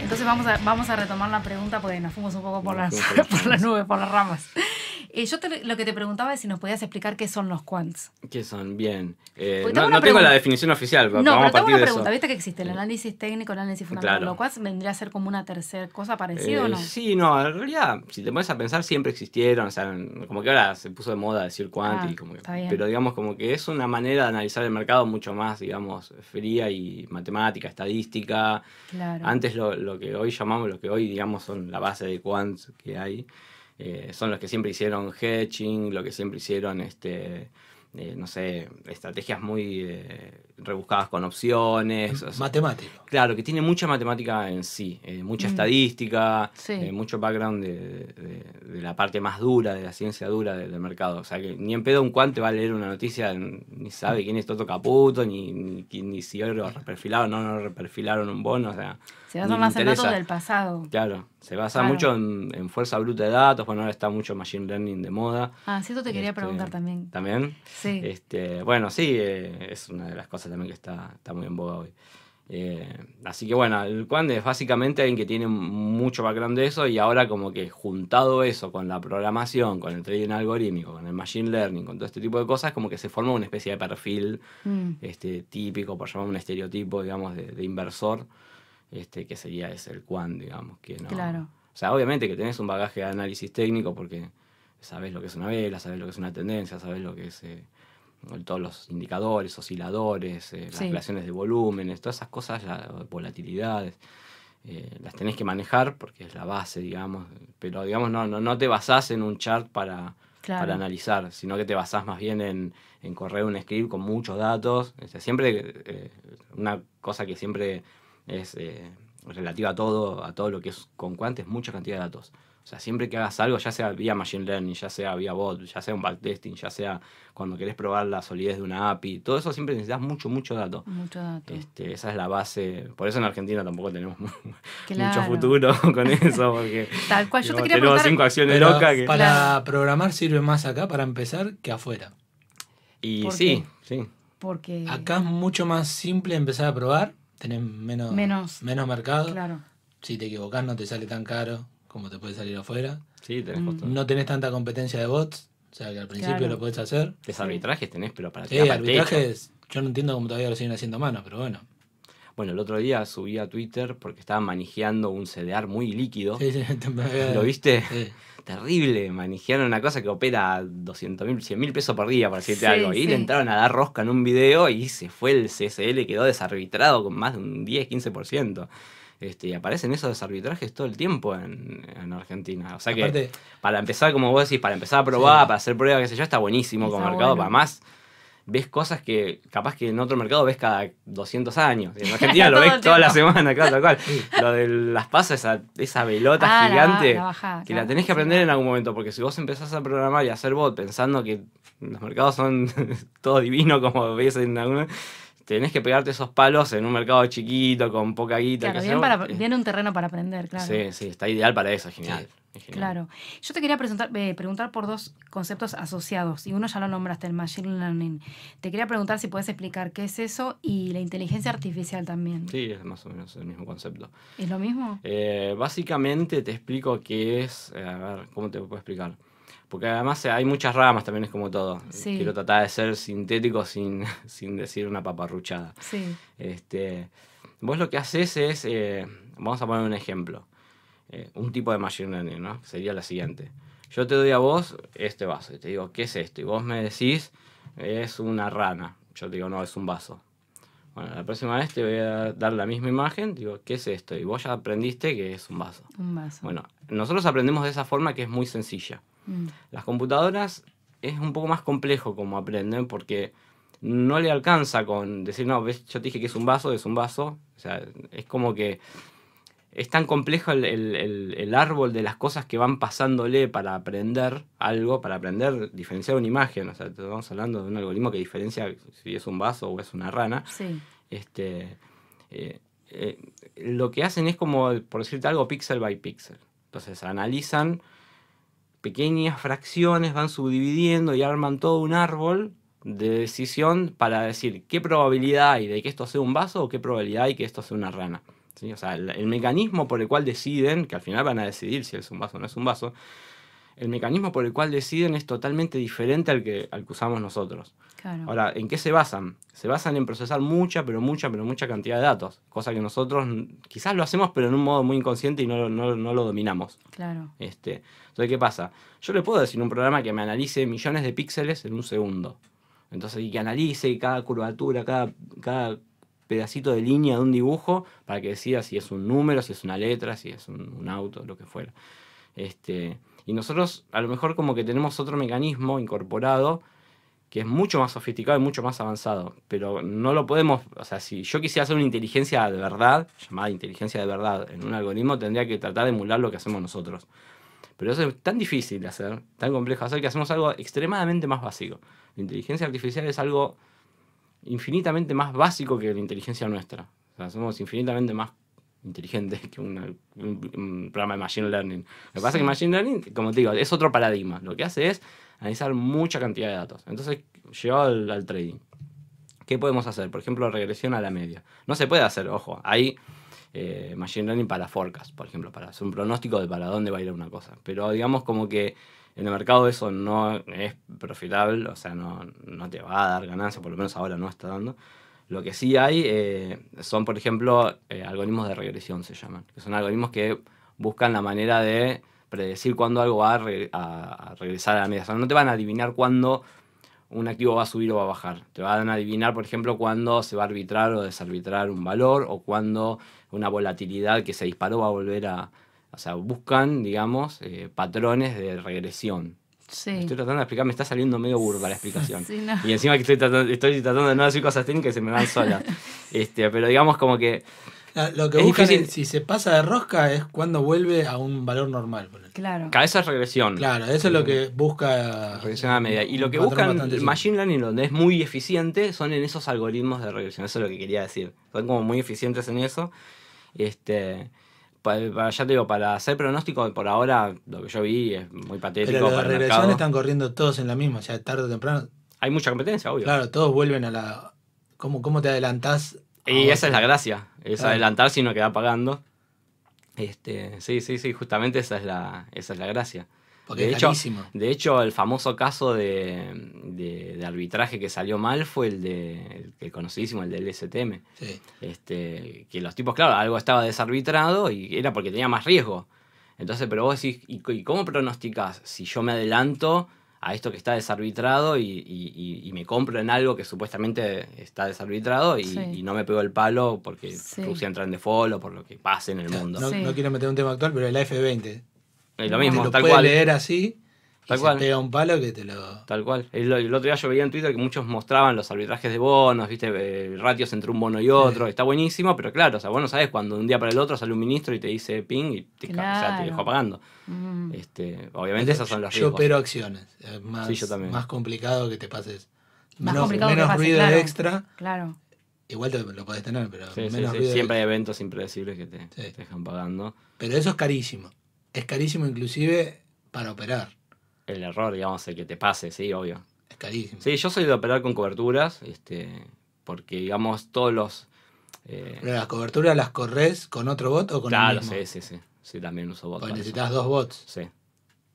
Entonces vamos a, retomar la pregunta porque nos fuimos un poco por, las, por las nubes, por las ramas. Eh, yo lo que te preguntaba es si nos podías explicar qué son los quants. ¿Qué son? Bien. Eh, no, tengo la definición oficial. No, vamos pero tengo una pregunta. Viste que existe el análisis técnico, el análisis fundamental. Claro. ¿Los quants vendría a ser como una tercera cosa parecida o eh, no? Sí, no. En realidad, si te pones a pensar, siempre existieron. O sea, como que ahora se puso de moda decir quant. Ah, y pero digamos, como que es una manera de analizar el mercado mucho más, digamos, fría y matemática, estadística. Claro. Antes lo, lo que hoy llamamos, lo que hoy, digamos, son la base de quants que hay. Eh, son los que siempre hicieron Hedging, los que siempre hicieron este, eh, no sé, estrategias muy eh, rebuscadas con opciones. Matemático. claro, que tiene mucha matemática en sí, eh, mucha mm. estadística, mucho background de, la parte más dura, de la ciencia dura del, mercado. O sea, que ni en pedo un cuante va a leer una noticia, ni sabe mm. quién es Toto Caputo, ni, ni, ni si lo reperfilaron o no lo reperfilaron un bono. O sea, se basa más en datos del pasado. Claro, se basa mucho en, fuerza bruta de datos. Bueno, ahora está mucho machine learning de moda. Ah, sí, te quería este, preguntar también. ¿También? Este, bueno, sí, eh, es una de las cosas también que está, está muy en boga hoy. Eh, así que bueno, el Quan es básicamente alguien que tiene mucho background de eso y ahora como que juntado eso con la programación, con el trading algorítmico, con el machine learning, con todo este tipo de cosas, como que se forma una especie de perfil mm. este, típico, por llamar un estereotipo, digamos, de, inversor, este, que sería ese el Quan, digamos, que no. Claro. O sea, obviamente que tenés un bagaje de análisis técnico porque sabés lo que es una vela, sabes lo que es una tendencia, sabes lo que es eh, todos los indicadores, osciladores, eh, las relaciones de volúmenes, todas esas cosas, las volatilidades, eh, las tenés que manejar porque es la base, digamos, pero digamos no, no, no te basás en un chart para, para analizar, sino que te basás más bien en, en correr un script con muchos datos, siempre eh, una cosa que siempre es relativa a todo, a todo lo que es con cuantes mucha cantidad de datos. O sea, siempre que hagas algo, ya sea vía machine learning, ya sea vía bot, ya sea un backtesting, ya sea cuando querés probar la solidez de una API, todo eso siempre necesitas mucho, mucho dato. Mucho dato. Este, esa es la base. Por eso en Argentina tampoco tenemos mucho futuro con eso, porque Tal cual. Yo te tenemos cinco acciones locas. Para programar sirve más acá para empezar que afuera. Y sí, sí. Porque... Acá es mucho más simple empezar a probar tenés menos, menos, mercado. Claro. Si te equivocas no te sale tan caro como te puede salir afuera. Sí, mm. No tenés tanta competencia de bots, o sea que al principio lo podés hacer. Es arbitrajes tenés, pero para ti. Sí, arbitrajes, yo no entiendo cómo todavía lo siguen haciendo a mano, pero bueno. Bueno, el otro día subí a Twitter porque estaba manejando un CDR muy líquido. ¿Lo viste? Terrible, manejaron una cosa que opera 200 mil, 100 mil pesos por día, para decirte algo. Y le entraron a dar rosca en un video y se fue el CSL, quedó desarbitrado con más de un 10, 15%. Este, y aparecen esos desarbitrajes todo el tiempo en, Argentina. O sea que, para empezar, como vos decís, para empezar a probar, para hacer pruebas, qué sé yo, está buenísimo como mercado. Para más, ves cosas que capaz que en otro mercado ves cada 200 años. En Argentina lo ves toda la semana, claro, tal cual. Lo de las pasas, esa, esa velota ah, gigante, que la tenés que aprender en algún momento, porque si vos empezás a programar y a hacer bot pensando que los mercados son todo divino como ves en alguna tenés que pegarte esos palos en un mercado chiquito, con poca guita. Claro, viene un terreno para aprender, claro. Sí, sí, está ideal para eso, genial. Claro. Yo te quería presentar, eh, preguntar por dos conceptos asociados, y uno ya lo nombraste, el Machine Learning. Te quería preguntar si puedes explicar qué es eso y la inteligencia artificial también. Sí, es más o menos el mismo concepto. ¿Es lo mismo? Eh, básicamente te explico qué es, eh, a ver, ¿cómo te puedo explicar? Porque además hay muchas ramas, también es como todo. Quiero tratar de ser sintético sin, sin decir una paparruchada. Este, vos lo que haces es, eh, vamos a poner un ejemplo, eh, un tipo de machine learning, ¿no? Sería la siguiente. Yo te doy a vos este vaso y te digo, ¿qué es esto? Y vos me decís, es una rana. Yo te digo, no, es un vaso. Bueno, la próxima vez te voy a dar la misma imagen, digo, ¿qué es esto? Y vos ya aprendiste que es un vaso. Un vaso. Bueno, nosotros aprendemos de esa forma que es muy sencilla. Mm. Las computadoras es un poco más complejo como aprenden porque no le alcanza con decir, no, ves, yo te dije que es un vaso, es un vaso. O sea, es como que es tan complejo el, árbol de las cosas que van pasándole para aprender algo, para aprender, diferenciar una imagen. O sea, estamos hablando de un algoritmo que diferencia si es un vaso o es una rana. Este, eh, eh, lo que hacen es como, por decirte algo, pixel by pixel. Entonces analizan pequeñas fracciones van subdividiendo y arman todo un árbol de decisión para decir qué probabilidad hay de que esto sea un vaso o qué probabilidad hay que esto sea una rana. O sea, el, mecanismo por el cual deciden, que al final van a decidir si es un vaso o no es un vaso, el mecanismo por el cual deciden es totalmente diferente al que, al usamos nosotros. Ahora, ¿en qué se basan? Se basan en procesar mucha, pero mucha, pero mucha cantidad de datos, cosa que nosotros quizás lo hacemos, pero en un modo muy inconsciente y no, lo dominamos. Claro. Este, entonces, ¿qué pasa? Yo le puedo decir un programa que me analice millones de píxeles en un segundo. Entonces, y que analice cada curvatura, cada, cada pedacito de línea de un dibujo para que decida si es un número, si es una letra, si es un, auto, lo que fuera. Este, y nosotros a lo mejor como que tenemos otro mecanismo incorporado que es mucho más sofisticado y mucho más avanzado, pero no lo podemos, o sea, si yo quisiera hacer una inteligencia de verdad, llamada inteligencia de verdad, en un algoritmo, tendría que tratar de emular lo que hacemos nosotros. Pero eso es tan difícil de hacer, tan complejo de hacer, que hacemos algo extremadamente más básico. La inteligencia artificial es algo infinitamente más básico que la inteligencia nuestra. O sea, somos infinitamente más inteligentes que un, programa de Machine Learning. Lo que pasa es que Machine Learning, como te digo, es otro paradigma. Lo que hace es analizar mucha cantidad de datos. Entonces, llevado al, trading. ¿Qué podemos hacer? Por ejemplo, regresión a la media. No se puede hacer, ojo. Ahí... Eh, Machine Learning para forecast, por ejemplo, para hacer un pronóstico de para dónde va a ir una cosa. Pero digamos como que en el mercado eso no es profitable, o sea, no, te va a dar ganancia, por lo menos ahora no está dando. Lo que sí hay eh, son, por ejemplo, eh, algoritmos de regresión, se llaman, que son algoritmos que buscan la manera de predecir cuándo algo va a, a regresar a la media. O sea, no te van a adivinar cuándo un activo va a subir o va a bajar. Te van a adivinar, por ejemplo, cuándo se va a arbitrar o desarbitrar un valor o cuándo una volatilidad que se disparó va a volver a... O sea, buscan, digamos, eh, patrones de regresión. Sí. Estoy tratando de explicar, me está saliendo medio burda la explicación. Y encima que estoy tratando, de no decir cosas técnicas y se me van solas. este, pero digamos como que Ah, lo que si se pasa de rosca es cuando vuelve a un valor normal. Claro. Cabeza es regresión. Claro, eso es lo que busca. Regresión a media. Y lo que buscan Machine Learning, donde es muy eficiente, son en esos algoritmos de regresión. Eso es lo que quería decir. Son como muy eficientes en eso. Este. ya te digo, para hacer pronóstico, por ahora lo que yo vi es muy patético. Pero las regresión están corriendo todos en la misma, o sea, tarde o temprano. Hay mucha competencia, obvio. Claro, todos vuelven a la. ¿Cómo, cómo te adelantás y ah, esa es la gracia, es adelantar si no queda pagando. Este, sí, sí, sí, justamente esa es la, esa es la gracia. Porque de, hecho, de hecho, el famoso caso de, de, arbitraje que salió mal fue el de el conocidísimo, el del STM. Este, que los tipos, claro, algo estaba desarbitrado y era porque tenía más riesgo. Entonces, pero vos decís, ¿y, y cómo pronosticás? Si yo me adelanto, a esto que está desarbitrado y, me compro en algo que supuestamente está desarbitrado y, no me pego el palo porque Rusia entra en default o por lo que pase en el mundo. No, quiero meter un tema actual, pero el f 20 Es lo mismo, lo tal cual. leer así Tal cual. un palo que te lo. Tal cual. El, otro día yo veía en Twitter que muchos mostraban los arbitrajes de bonos, viste, eh, ratios entre un bono y otro. Está buenísimo, pero claro, o sea, vos no sabes cuando un día para el otro sale un ministro y te dice ping y te, te dejó pagando. Mm. Este, obviamente, esas son las Yo pero acciones. Eh, más, también. más complicado que te pases. menos, ruido extra. Claro. Igual te, lo podés tener, pero menos ruido Siempre hay eventos impredecibles que te dejan pagando. Pero eso es carísimo. Es carísimo inclusive para operar el error, digamos, el que te pase, sí, obvio. Es carísimo. Sí, yo soy de operar con coberturas, este, porque, digamos, todos los... Eh, las coberturas las corres con otro bot o con claro, el mismo. Claro, sí, sí, sí. Sí, también uso bots. necesitas dos bots. Sí.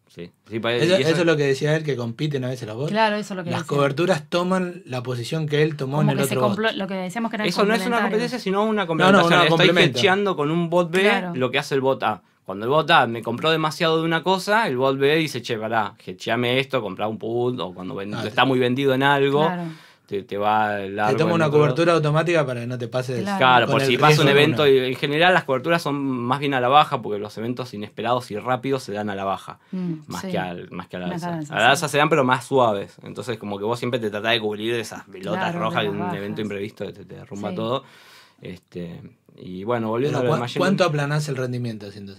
Sí. sí para... eso, es lo que decía él, que compiten a veces los bots. Claro, eso es lo que Las coberturas toman la posición que él tomó en el otro bot. Lo que que Eso no es una competencia, sino una complementación. No, no, una Estoy con un bot B lo que hace el bot A. Cuando el bot me compró demasiado de una cosa, el bot ve y dice, che, pará, cheame esto, compra un put, o cuando ah, está muy vendido en algo. Te, te, va la. Te toma una cobertura automática para que no te pases. Claro, claro por si pasa un evento. y En general, las coberturas son más bien a la baja porque los eventos inesperados y rápidos se dan a la baja, mm, más, que al, más que a la alza. a la alza se dan, pero más suaves. Entonces, como que vos siempre te tratás de cubrir esas pelotas rojas de un evento imprevisto que te derrumba todo. Este, y bueno, volviendo a ¿Cuánto aplanás el rendimiento haciendo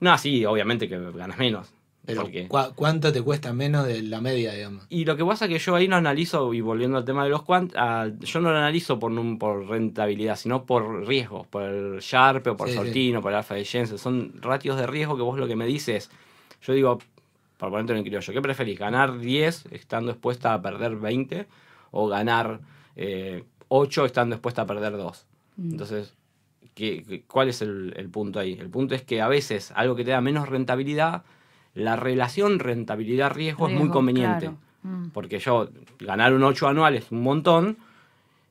No, sí, obviamente que ganas menos. Pero ¿cuánto te cuesta menos de la media, digamos? Y lo que pasa es que yo ahí no analizo, y volviendo al tema de los cuantos yo no lo analizo por, rentabilidad, sino por riesgos, por Sharpe o por Sortino, por el Alfa de Jensen. Son ratios de riesgo que vos lo que me dices, yo digo, por ponerte en criollo, ¿qué preferís? ¿Ganar 10 estando expuesta a perder 20 o ganar eh, 8 están expuesta a perder dos. Mm. Entonces, ¿qué, cuál es el, punto ahí? El punto es que a veces algo que te da menos rentabilidad, la relación rentabilidad-riesgo es muy conveniente. Mm. Porque yo, ganar un 8 anual es un montón,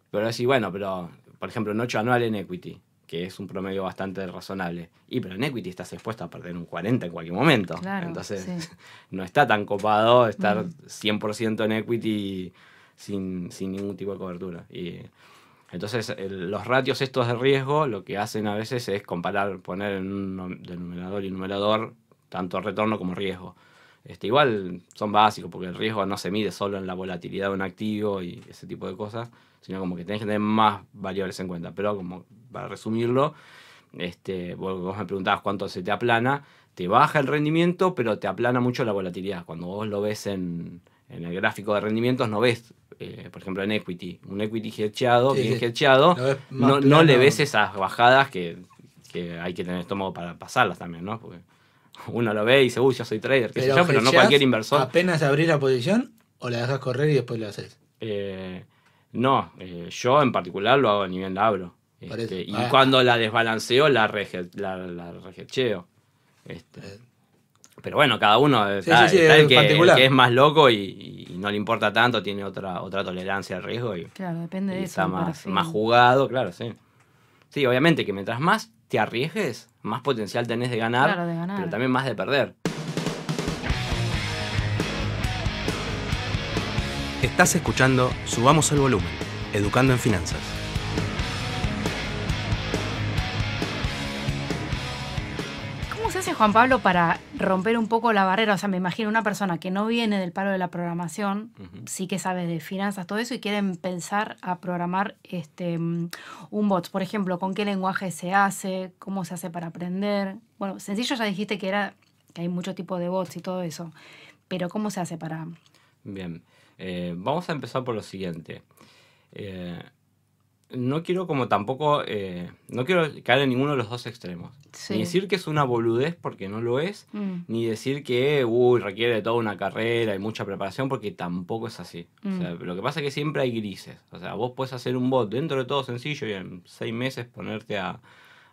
pero decir, bueno, pero por ejemplo, un 8 anual en equity, que es un promedio bastante razonable. Y pero en equity estás expuesto a perder un 40 en cualquier momento. Entonces, no está tan copado estar 100% mm. en equity sin, ningún tipo de cobertura. Y, entonces, los ratios estos de riesgo lo que hacen a veces es comparar, poner en un denominador y numerador tanto retorno como riesgo. Este, igual son básicos porque el riesgo no se mide solo en la volatilidad de un activo y ese tipo de cosas, sino como que tenés que tener más variables en cuenta. Pero como para resumirlo, este, vos me preguntabas cuánto se te aplana, te baja el rendimiento, pero te aplana mucho la volatilidad. Cuando vos lo ves en el gráfico de rendimientos no ves eh, por ejemplo, en equity, un equity hedgeado, bien no, le ves esas bajadas que, hay que tener estómago para pasarlas también, ¿no? Porque uno lo ve y dice, uy, yo soy trader, qué pero pero no cualquier inversor. ¿Apenas abrís la posición o la dejas correr y después lo haces? Eh, no, eh, yo en particular lo hago a nivel abro. Este, y ah. cuando la desbalanceo, la, la, Este. Pero bueno, cada uno eh, está, el, que, es más loco y, no le importa tanto, tiene otra, otra tolerancia al riesgo y, está más, más jugado, claro, sí. Sí, obviamente que mientras más te arriesgues, más potencial tenés de ganar, de ganar. pero también más de perder. Estás escuchando Subamos el Volumen, Educando en Finanzas. Juan Pablo, para romper un poco la barrera, o sea, me imagino una persona que no viene del palo de la programación, sí que sabe de finanzas, todo eso, y quiere pensar a programar este, un bot. Por ejemplo, ¿con qué lenguaje se hace? ¿Cómo se hace para aprender? Bueno, sencillo ya dijiste que, era, que hay mucho tipo de bots y todo eso, pero ¿cómo se hace para...? Bien, eh, vamos a empezar por lo siguiente. Eh, no quiero como tampoco, eh, no quiero caer en ninguno de los dos extremos. Ni decir que es una boludez porque no lo es, mm. ni decir que uy, requiere de toda una carrera y mucha preparación porque tampoco es así. Mm. lo que pasa es que siempre hay grises. O sea, vos puedes hacer un bot dentro de todo sencillo y en seis meses ponerte a,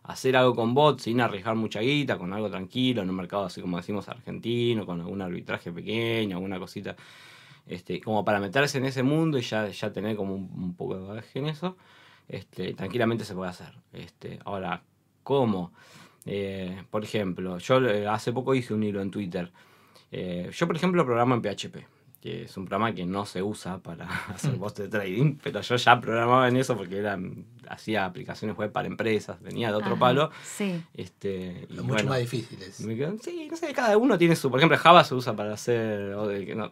hacer algo con bot sin arriesgar mucha guita, con algo tranquilo, en un mercado así como decimos argentino, con algún arbitraje pequeño, alguna cosita. Este, como para meterse en ese mundo y ya, ya tener como un, poco de bagaje en eso. Este, tranquilamente se puede hacer. Este, ahora, ¿cómo? Eh, por ejemplo, yo eh, hace poco hice un hilo en Twitter. Eh, yo, por ejemplo, programo en PHP que es un programa que no se usa para hacer bots mm. de trading, pero yo ya programaba en eso porque hacía aplicaciones web para empresas, venía de otro palo. Sí. Este, mucho más difíciles. Sí, no sé, cada uno tiene su. Por ejemplo, Java se usa para hacer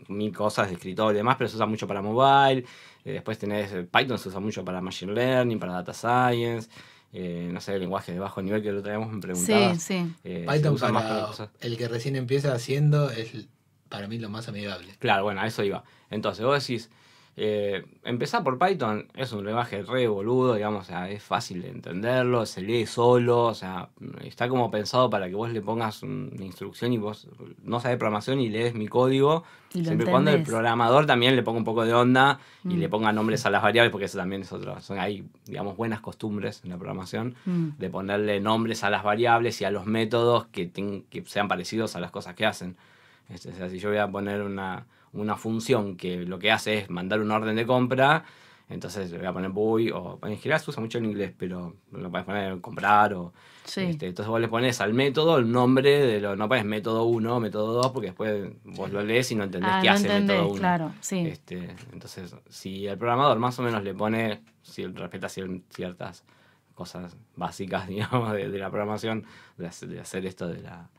mil cosas de escritorio y demás, pero se usa mucho para mobile. Eh, después tenés eh, Python, se usa mucho para machine learning, para data science. Eh, no sé, el lenguaje de bajo nivel que lo traemos me preguntaba. Sí, sí. más Python para, cosas. el que recién empieza haciendo es para mí lo más amigable. Claro, bueno, a eso iba. Entonces, vos decís, eh, empezar por Python es un lenguaje re boludo, digamos, es fácil de entenderlo, se lee solo, o sea, está como pensado para que vos le pongas una instrucción y vos no sabes programación y lees mi código, y siempre cuando el programador también le ponga un poco de onda y le mm. ponga nombres a las variables, porque eso también es otra son, hay, digamos, buenas costumbres en la programación mm. de ponerle nombres a las variables y a los métodos que sean parecidos a las cosas que hacen. Este, si yo voy a poner una, función que lo que hace es mandar un orden de compra, entonces le voy a poner buy o en general se usa mucho en inglés, pero lo puedes poner comprar o... Este, entonces vos le pones al método el nombre de lo... No pones método 1, método 2, porque después vos lo lees y no entendés ah, qué hace el método 1. Claro, sí. Este, entonces, si el programador más o menos le pone, si respeta ciertas cosas básicas, digamos, de, la programación, de hacer esto de la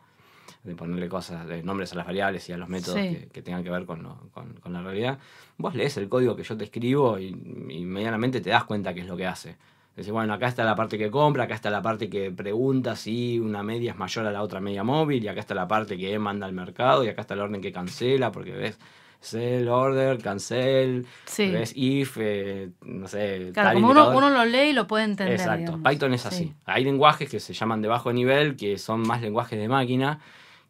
de ponerle cosas, de nombres a las variables y a los métodos que, tengan que ver con, con, la realidad, vos lees el código que yo te escribo y, medianamente inmediatamente te das cuenta qué es lo que hace. Decís, bueno, acá está la parte que compra, acá está la parte que pregunta si una media es mayor a la otra media móvil, y acá está la parte que manda al mercado, y acá está el orden que cancela, porque ves sell, order, cancel, ves if, eh, no sé. Claro, como uno, lo lee y lo puede entender. Exacto, Python es así. Hay lenguajes que se llaman de bajo nivel, que son más lenguajes de máquina,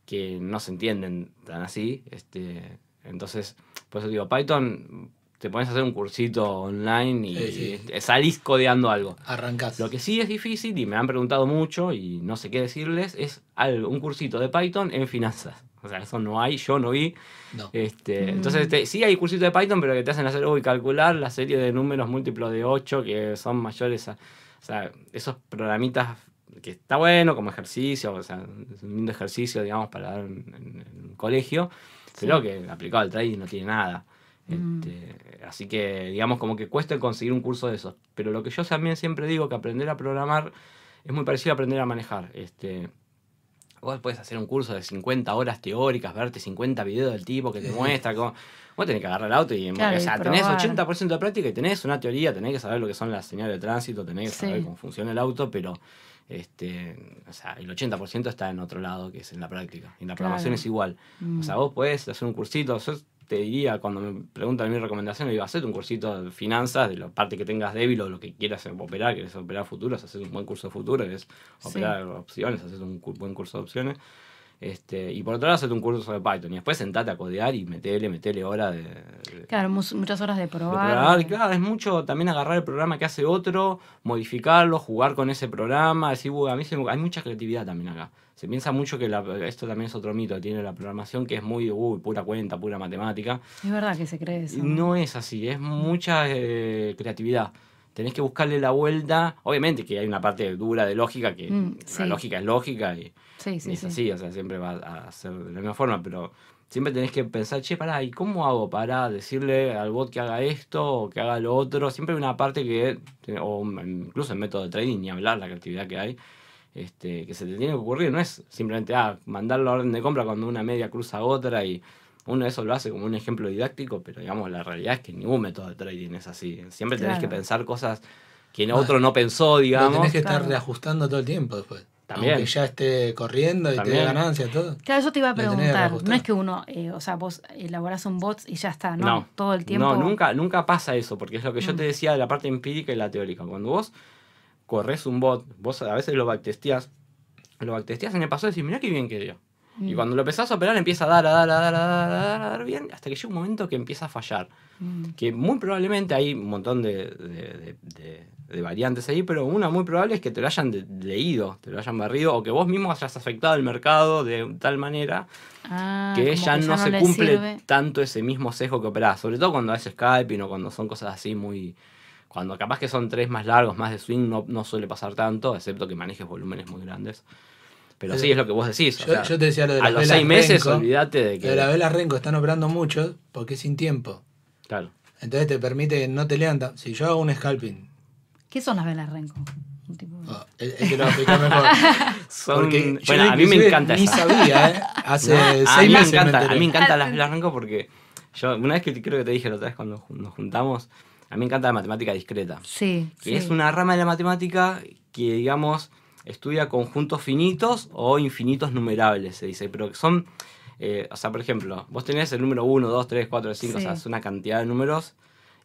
que no se entienden tan así. Este, entonces, por eso digo, Python, te pones a hacer un cursito online y, salís codeando algo. Arrancás. Lo que sí es difícil, y me han preguntado mucho, y no sé qué decirles, es algo, un cursito de Python en finanzas. O sea, eso no hay, yo no vi. No. Este, mm. Entonces, sí hay cursitos de Python, pero que te hacen hacer, uy, calcular la serie de números múltiplos de 8 que son mayores a. O sea, esos programitas que está bueno como ejercicio, o sea, es un lindo ejercicio, digamos, para dar en, un colegio, pero que aplicado al trading no tiene nada. Mm. Este, así que, digamos, como que cuesta conseguir un curso de esos. Pero lo que yo también siempre digo, que aprender a programar es muy parecido a aprender a manejar. Este, vos puedes hacer un curso de 50 horas teóricas, verte 50 videos del tipo que te muestra cómo... Vos tenés que agarrar el auto y, tenés 80% de práctica y tenés una teoría, tenés que saber lo que son las señales de tránsito, tenés que saber cómo funciona el auto, pero este, o sea, el 80% está en otro lado, que es en la práctica. Y en la programación es igual. O sea, mm. vos puedes hacer un cursito, yo te diría, cuando me preguntan mi recomendación, yo digo, hacer un cursito de finanzas, de la parte que tengas débil o lo que quieras operar, quieres operar futuros, haces un buen curso de futuros, operar opciones, haces un buen curso de opciones. Este, y por otro lado, hazte un curso sobre Python y después sentate a codear y metele, metele horas de, Claro, muchas horas de probar. Claro, es mucho también agarrar el programa que hace otro, modificarlo, jugar con ese programa. Decir, a mí se, hay mucha creatividad también acá. Se piensa mucho que esto también es otro mito, tiene la programación que es muy, pura cuenta, pura matemática. Es verdad que se cree eso. No es así, es mucha eh, creatividad tenés que buscarle la vuelta. Obviamente que hay una parte dura de lógica, que mm, la lógica es lógica y, es así, o sea, siempre va a ser de la misma forma, pero siempre tenés que pensar, che, pará, ¿y cómo hago para decirle al bot que haga esto o que haga lo otro? Siempre hay una parte que, o incluso el método de trading, ni hablar la creatividad que hay, este, que se te tiene que ocurrir, no es simplemente, ah, mandar la orden de compra cuando una media cruza a otra y uno de eso lo hace como un ejemplo didáctico, pero digamos, la realidad es que ningún método de trading es así. Siempre tenés que pensar cosas que el ah. otro no pensó, digamos. tenés que estar reajustando todo el tiempo después. También. Aunque ya esté corriendo y te dé ganancia, todo. Claro, yo te iba a preguntar. No es que uno, eh, o sea, vos elaborás un bot y ya está, ¿no? Todo el tiempo. No, nunca, nunca pasa eso, porque es lo que yo mm. te decía de la parte empírica y la teórica. Cuando vos corres un bot, vos a veces lo backtesteás, lo backtesteás en el pasado y decís, mirá qué bien que dio. Y mm. cuando lo empezás a operar empieza a dar, a dar, a dar, a dar, a dar, a dar bien, hasta que llega un momento que empieza a fallar. Mm. Que muy probablemente hay un montón de, de, variantes ahí, pero una muy probable es que te lo hayan leído, te lo hayan barrido, o que vos mismo hayas afectado el mercado de tal manera ah, que ya, no, se cumple tanto ese mismo sesgo que operás. Sobre todo cuando haces scalping o cuando son cosas así muy cuando capaz que son tres más largos, más de swing, no, no, suele pasar tanto, excepto que manejes volúmenes muy grandes. Pero sí, es lo que vos decís. Yo, te decía lo de las A los seis meses, olvídate de que. De las velas Renco están operando mucho porque es sin tiempo. Claro. Entonces te permite no te levantas. Si yo hago un scalping. ¿Qué son las velas Renco? Oh, que lo mejor. bueno, a mí me encanta. Ni sabía, ¿eh? Hace ah, seis meses. a mí me encanta las ah. velas Renco porque yo, una vez que creo que te dije la otra vez cuando nos juntamos, a mí me encanta la matemática discreta. Sí. Que sí. es una rama de la matemática que, digamos, estudia conjuntos finitos o infinitos numerables, se dice, pero son, eh, o sea, por ejemplo, vos tenés el número 1, 2, 3, 4, 5, o sea, es una cantidad de números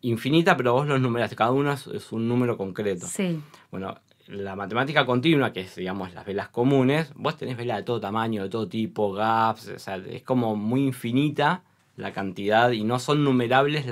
infinita, pero vos los numeraste, cada uno es, un número concreto. Sí. Bueno, la matemática continua, que es, digamos, las velas comunes, vos tenés velas de todo tamaño, de todo tipo, gaps, o sea, es como muy infinita la cantidad y no son numerables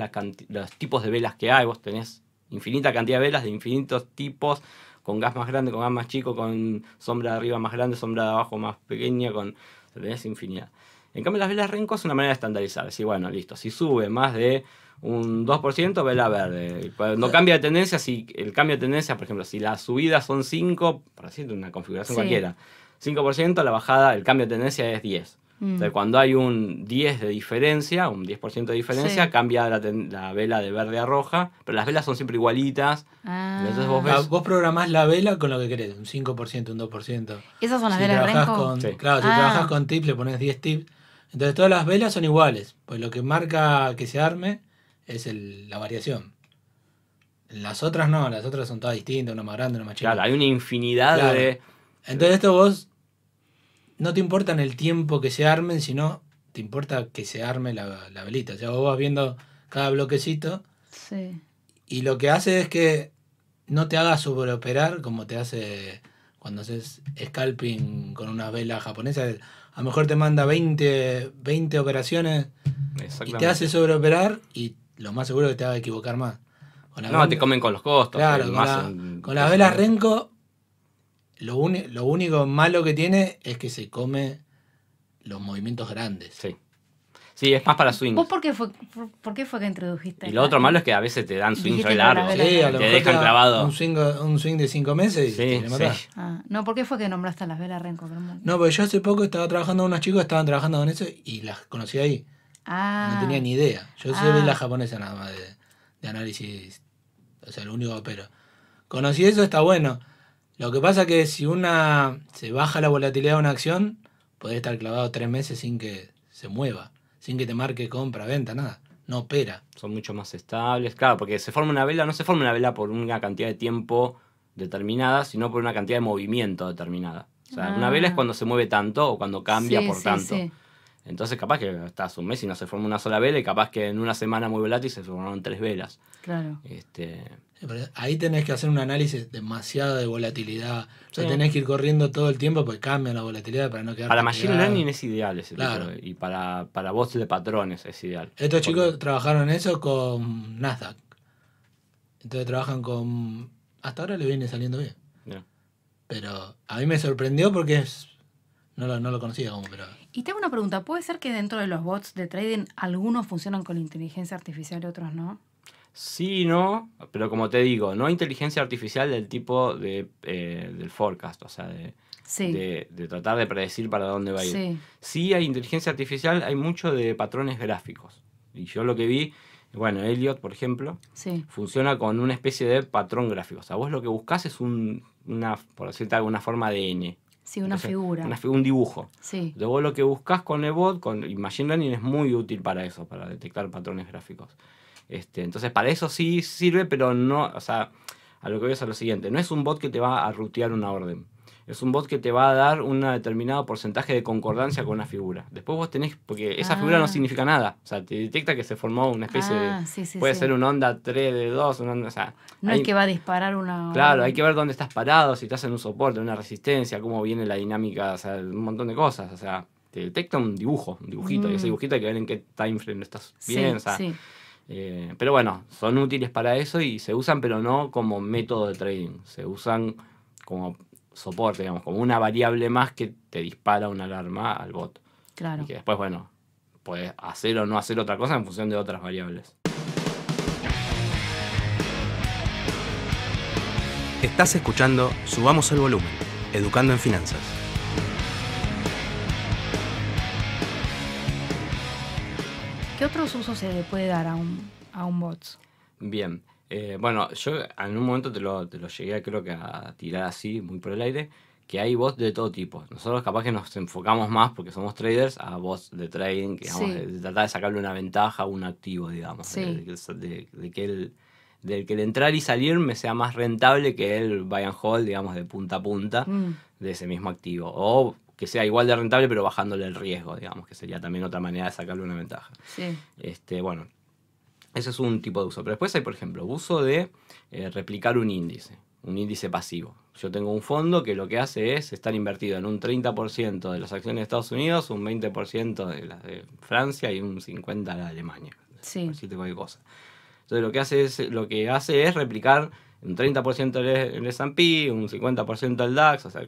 los tipos de velas que hay, vos tenés infinita cantidad de velas de infinitos tipos, con gas más grande, con gas más chico, con sombra de arriba más grande, sombra de abajo más pequeña, con... O infinidad. En cambio, las velas renco es una manera de estandarizar. Decir, bueno, listo, si sube más de un 2%, vela verde. No cambia de tendencia, si el cambio de tendencia, por ejemplo, si las subidas son 5, por decirte una configuración cualquiera, 5%, la bajada, el cambio de tendencia es 10. Mm. cuando hay un 10 de diferencia, un 10% de diferencia, cambia la, vela de verde a roja, pero las velas son siempre igualitas. Ah. Ah, vos, programás la vela con lo que querés, un 5%, un 2%. Esas son las velas de con, Claro, si ah. trabajas con tips, le pones 10 tips. Entonces todas las velas son iguales, pues lo que marca que se arme es la variación. Las otras no, las otras son todas distintas, una más grande, una más chica. Claro, hay una infinidad de... Entonces esto vos no te en el tiempo que se armen, sino te importa que se arme la, velita. O sea, vos vas viendo cada bloquecito. Y lo que hace es que no te haga sobreoperar como te hace cuando haces scalping con una vela japonesa. A lo mejor te manda 20, 20 operaciones y te hace sobreoperar y lo más seguro es que te haga equivocar más. no, te comen con los costos. Claro, con, la, con las velas Renko lo, lo único malo que tiene es que se come los movimientos grandes. Sí. Sí, es más para swing. ¿Vos por qué fue, por, fue que introdujiste? Y lo otro malo es que a veces te dan swings largo Sí, te dejan clavado. Un swing, un swing de 5 meses y te Sí. Ah, no, ¿por qué fue que nombraste a las velas Renco? No, porque yo hace poco estaba trabajando con unos chicos, estaban trabajando con eso y las conocí ahí. Ah, no tenía ni idea. Yo sé de la ah. japonesa nada más de, de, análisis. O sea, lo único pero. Conocí eso, está bueno. Lo que pasa que si una se baja la volatilidad de una acción, puede estar clavado tres meses sin que se mueva, sin que te marque compra, venta, nada. No opera. Son mucho más estables, claro, porque se forma una vela, no se forma una vela por una cantidad de tiempo determinada, sino por una cantidad de movimiento determinada. O sea, una vela es ah. cuando se mueve tanto o cuando cambia por tanto. Entonces, capaz que estás un mes y no se forma una sola vela, y capaz que en una semana muy volátil se formaron tres velas. Claro. Este... Ahí tenés que hacer un análisis demasiado de volatilidad. O sea, tenés que ir corriendo todo el tiempo porque cambia la volatilidad para no quedar. Para machine learning es ideal ese claro. Y para, para bots de patrones es ideal. Estos chicos trabajaron eso con Nasdaq. Entonces trabajan con. Hasta ahora le viene saliendo bien. Pero a mí me sorprendió porque No lo, no lo conocía como pero y tengo una pregunta, ¿puede ser que dentro de los bots de trading algunos funcionan con inteligencia artificial y otros no? Sí, no, pero como te digo, no inteligencia artificial del tipo de, eh, del forecast, o sea, de, de, tratar de predecir para dónde va a ir. Sí. hay inteligencia artificial, hay mucho de patrones gráficos. Y yo lo que vi, bueno, Elliot, por ejemplo, funciona con una especie de patrón gráfico. O sea, vos lo que buscás es una, por decirte alguna forma, de N, Sí, una figura. Una, un dibujo. Sí. Luego lo que buscas con el bot, con Machine Learning es muy útil para eso, para detectar patrones gráficos. Este, entonces, para eso sí sirve, pero no, o sea, a lo que voy es a lo siguiente, no es un bot que te va a rutear una orden. Es un bot que te va a dar un determinado porcentaje de concordancia con una figura. Después vos tenés, porque esa figura no ah. significa nada. O sea, te detecta que se formó una especie de. Ah, puede ser una onda 3 de 2, O sea, no es que va a disparar una. Claro, hay que ver dónde estás parado, si estás en un soporte, una resistencia, cómo viene la dinámica, o sea, un montón de cosas. O sea, te detecta un dibujo, un dibujito, y ese mm. dibujito hay que ver en qué time frame estás bien. O sea, eh, pero bueno, son útiles para eso y se usan, pero no como método de trading. Se usan como soporte, digamos, como una variable más que te dispara una alarma al bot. Claro. Y que después, bueno, puedes hacer o no hacer otra cosa en función de otras variables. Estás escuchando Subamos el Volumen, Educando en Finanzas. ¿Qué otros usos se le puede dar a un, a un bot? Bien. Eh, bueno, yo en un momento te lo, te lo llegué creo que a tirar así, muy por el aire, que hay bots de todo tipo. Nosotros capaz que nos enfocamos más, porque somos traders, a voz de trading, que vamos de tratar de sacarle una ventaja a un activo, digamos, de, que el, del que el entrar y salir me sea más rentable que el buy and hold, digamos, de punta a punta mm. de ese mismo activo. O que sea igual de rentable pero bajándole el riesgo, digamos, que sería también otra manera de sacarle una ventaja. Sí. Este, bueno, ese es un tipo de uso. Pero después hay, por ejemplo, uso de eh, replicar un índice, un índice pasivo. Yo tengo un fondo que lo que hace es estar invertido en un 30% de las acciones de Estados Unidos, un 20% de las de Francia y un 50% de Alemania. Sí. va cualquier cosas. Entonces lo que hace es, lo que hace es replicar un 30% el S&P, un 50% el DAX, o sea,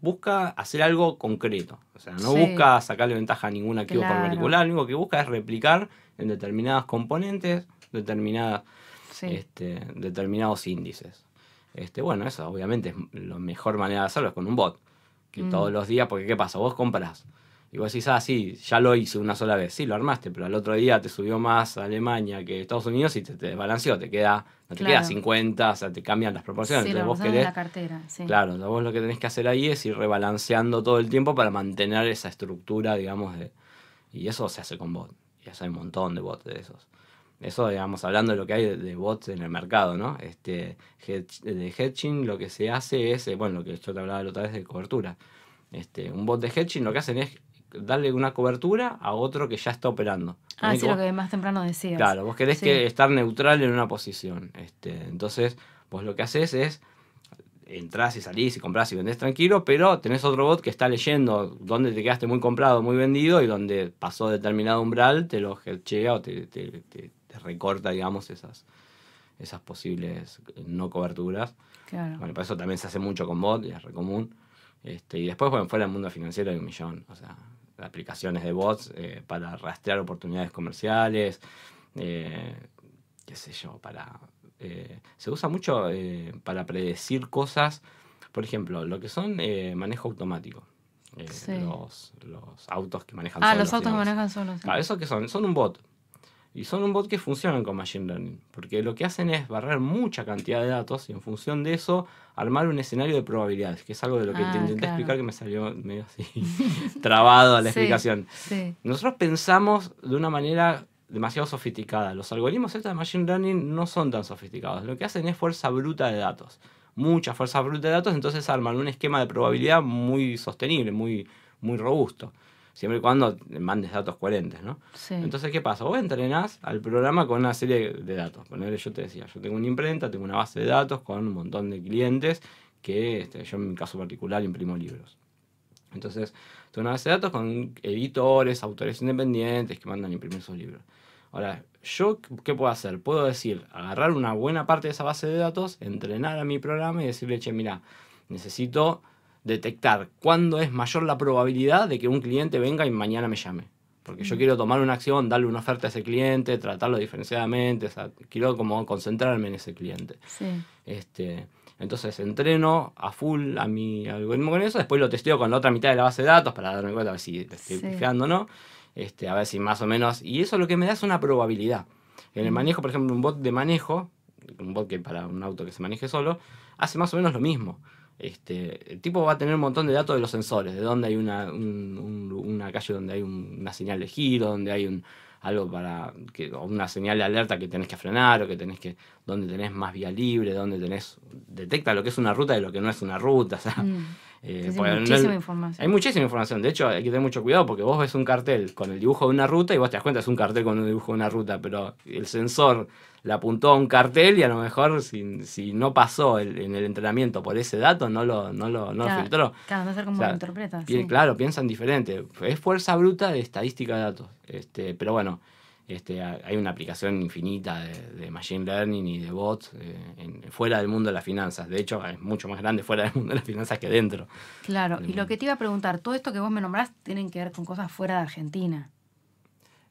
busca hacer algo concreto. O sea, no busca sacarle ventaja a ningún activo particular, lo único que busca es replicar en determinadas componentes, determinadas, este, determinados índices. Este, bueno, eso obviamente es la mejor manera de hacerlo, es con un bot. Que mm. todos los días, porque ¿qué pasa? Vos compras. Y vos decís, ah, sí, ya lo hice una sola vez. Sí, lo armaste, pero al otro día te subió más a Alemania que Estados Unidos y te, desbalanceó. Te queda, no te queda 50, o sea, te cambian las proporciones. Sí, entonces vos la cartera, sí. Claro, vos lo que tenés que hacer ahí es ir rebalanceando todo el tiempo para mantener esa estructura, digamos, de, y eso se hace con bot ya hay un montón de bots de esos. Eso, digamos, hablando de lo que hay de, bots en el mercado, ¿no? Este, de hedging lo que se hace es, eh, bueno, lo que yo te hablaba la otra vez de cobertura. Este, un bot de hedging lo que hacen es darle una cobertura a otro que ya está operando. Ah, sí, lo que más temprano decías. Claro, vos querés que estar neutral en una posición. Este, entonces, vos lo que haces es entras y salís y compras y vendés tranquilo, pero tenés otro bot que está leyendo dónde te quedaste muy comprado, muy vendido y donde pasó determinado umbral, te lo gerchea o te, recorta, digamos, esas, esas posibles no coberturas. Claro. Bueno, por eso también se hace mucho con bot, y es re común. Este, y después, bueno, fuera del mundo financiero hay un millón, o sea, aplicaciones de bots eh, para rastrear oportunidades comerciales, eh, qué sé yo, para eh, se usa mucho eh, para predecir cosas, por ejemplo, lo que son eh, manejo automático. Los, autos que manejan Ah, los autos que manejan solos. ¿eso que son? Son un bot. Y son un bot que funcionan con Machine Learning, porque lo que hacen es barrer mucha cantidad de datos y en función de eso armar un escenario de probabilidades, que es algo de lo que ah, te intenté explicar que me salió medio así trabado a la explicación. Nosotros pensamos de una manera demasiado sofisticada. Los algoritmos de Machine Learning no son tan sofisticados. Lo que hacen es fuerza bruta de datos. Mucha fuerza bruta de datos, entonces arman un esquema de probabilidad muy sostenible, muy, muy robusto. Siempre y cuando mandes datos coherentes, ¿no? Entonces, ¿qué pasa? Vos entrenás al programa con una serie de datos. ejemplo yo te decía, yo tengo una imprenta, tengo una base de datos con un montón de clientes que este, yo en mi caso particular imprimo libros. Entonces, una base de datos con editores, autores independientes que mandan a imprimir sus libros. Ahora, ¿yo qué puedo hacer? Puedo decir, agarrar una buena parte de esa base de datos, entrenar a mi programa y decirle, che, mira, necesito detectar cuándo es mayor la probabilidad de que un cliente venga y mañana me llame. Porque yo mm. quiero tomar una acción, darle una oferta a ese cliente, tratarlo diferenciadamente, quiero como concentrarme en ese cliente. Sí. Este, entonces entreno a full a mi algoritmo con eso, después lo testeo con la otra mitad de la base de datos para darme cuenta a ver si estoy o no, este, a ver si más o menos... Y eso lo que me da es una probabilidad. En el manejo, por ejemplo, un bot de manejo, un bot que para un auto que se maneje solo, hace más o menos lo mismo. Este, el tipo va a tener un montón de datos de los sensores, de dónde hay una, una calle donde hay una señal de giro, donde hay un, algo para que, una señal de alerta que tenés que frenar o que tenés que, donde tenés más vía libre, donde tenés, detecta lo que es una ruta y lo que no es una ruta, o sea, mm. Eh, hay, muchísima información. De hecho, hay que tener mucho cuidado porque vos ves un cartel con el dibujo de una ruta y vos te das cuenta es un cartel con el dibujo de una ruta, pero el sensor le apuntó a un cartel y a lo mejor si, no pasó en el entrenamiento por ese dato, no lo, no lo, filtró. Claro, no sé cómo lo interpretas. Claro, piensan diferente. Es fuerza bruta de estadística de datos. Este, pero bueno, este, hay una aplicación infinita de, Machine Learning y de bots eh, fuera del mundo de las finanzas. De hecho, es mucho más grande fuera del mundo de las finanzas que dentro. Claro, y lo eh, que te iba a preguntar, todo esto que vos me nombrás tienen que ver con cosas fuera de Argentina.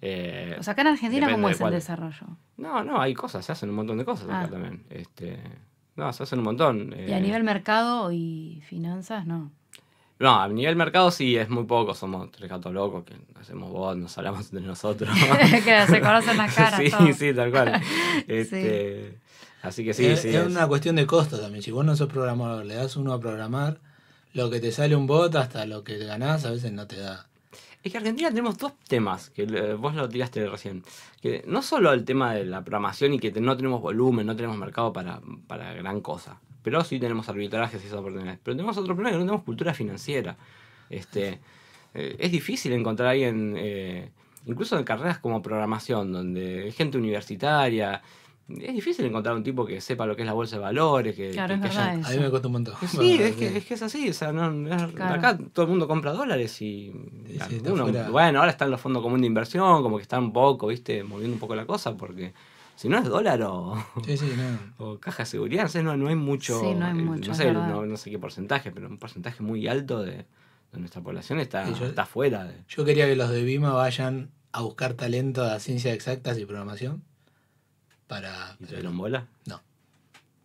Eh, o sea, acá en Argentina, ¿cómo es el desarrollo? No, no, hay cosas, se hacen un montón de cosas acá ah. también. Este, no, se hacen un montón. ¿Y a eh, nivel mercado y finanzas, no? No, a nivel mercado sí es muy poco, somos tres gatos locos que hacemos bots, nos hablamos entre nosotros. que se conocen las caras. sí, sí, tal cual. Este, así que sí, es, sí. Es, una cuestión de costo también. Si vos no sos programador, le das uno a programar, lo que te sale un bot hasta lo que ganás a veces no te da. Es que en Argentina tenemos dos temas, que eh, vos lo tiraste recién. Que no solo el tema de la programación y que no tenemos volumen, no tenemos mercado para, para gran cosa pero sí tenemos arbitrajes y esas oportunidades. Pero tenemos otro problema que no tenemos cultura financiera. Este, eh, es difícil encontrar a alguien, eh, incluso en carreras como programación, donde hay gente universitaria. Es difícil encontrar un tipo que sepa lo que es la bolsa de valores. Que, claro, es A mí me cuesta un montón. Sí, es, que, es, que, es así. O sea, no, Acá todo el mundo compra dólares y. bueno, ahora están los fondos comunes de inversión, como que están un poco, viste, moviendo un poco la cosa, porque si no es dólar o, o caja de seguridad, no no, hay mucho, sí, no, hay mucho no, sé, qué porcentaje, pero un porcentaje muy alto de, nuestra población está, está fuera. Yo quería que los de Bima vayan a buscar talento a ciencias exactas y programación para... ¿Y en bola? No.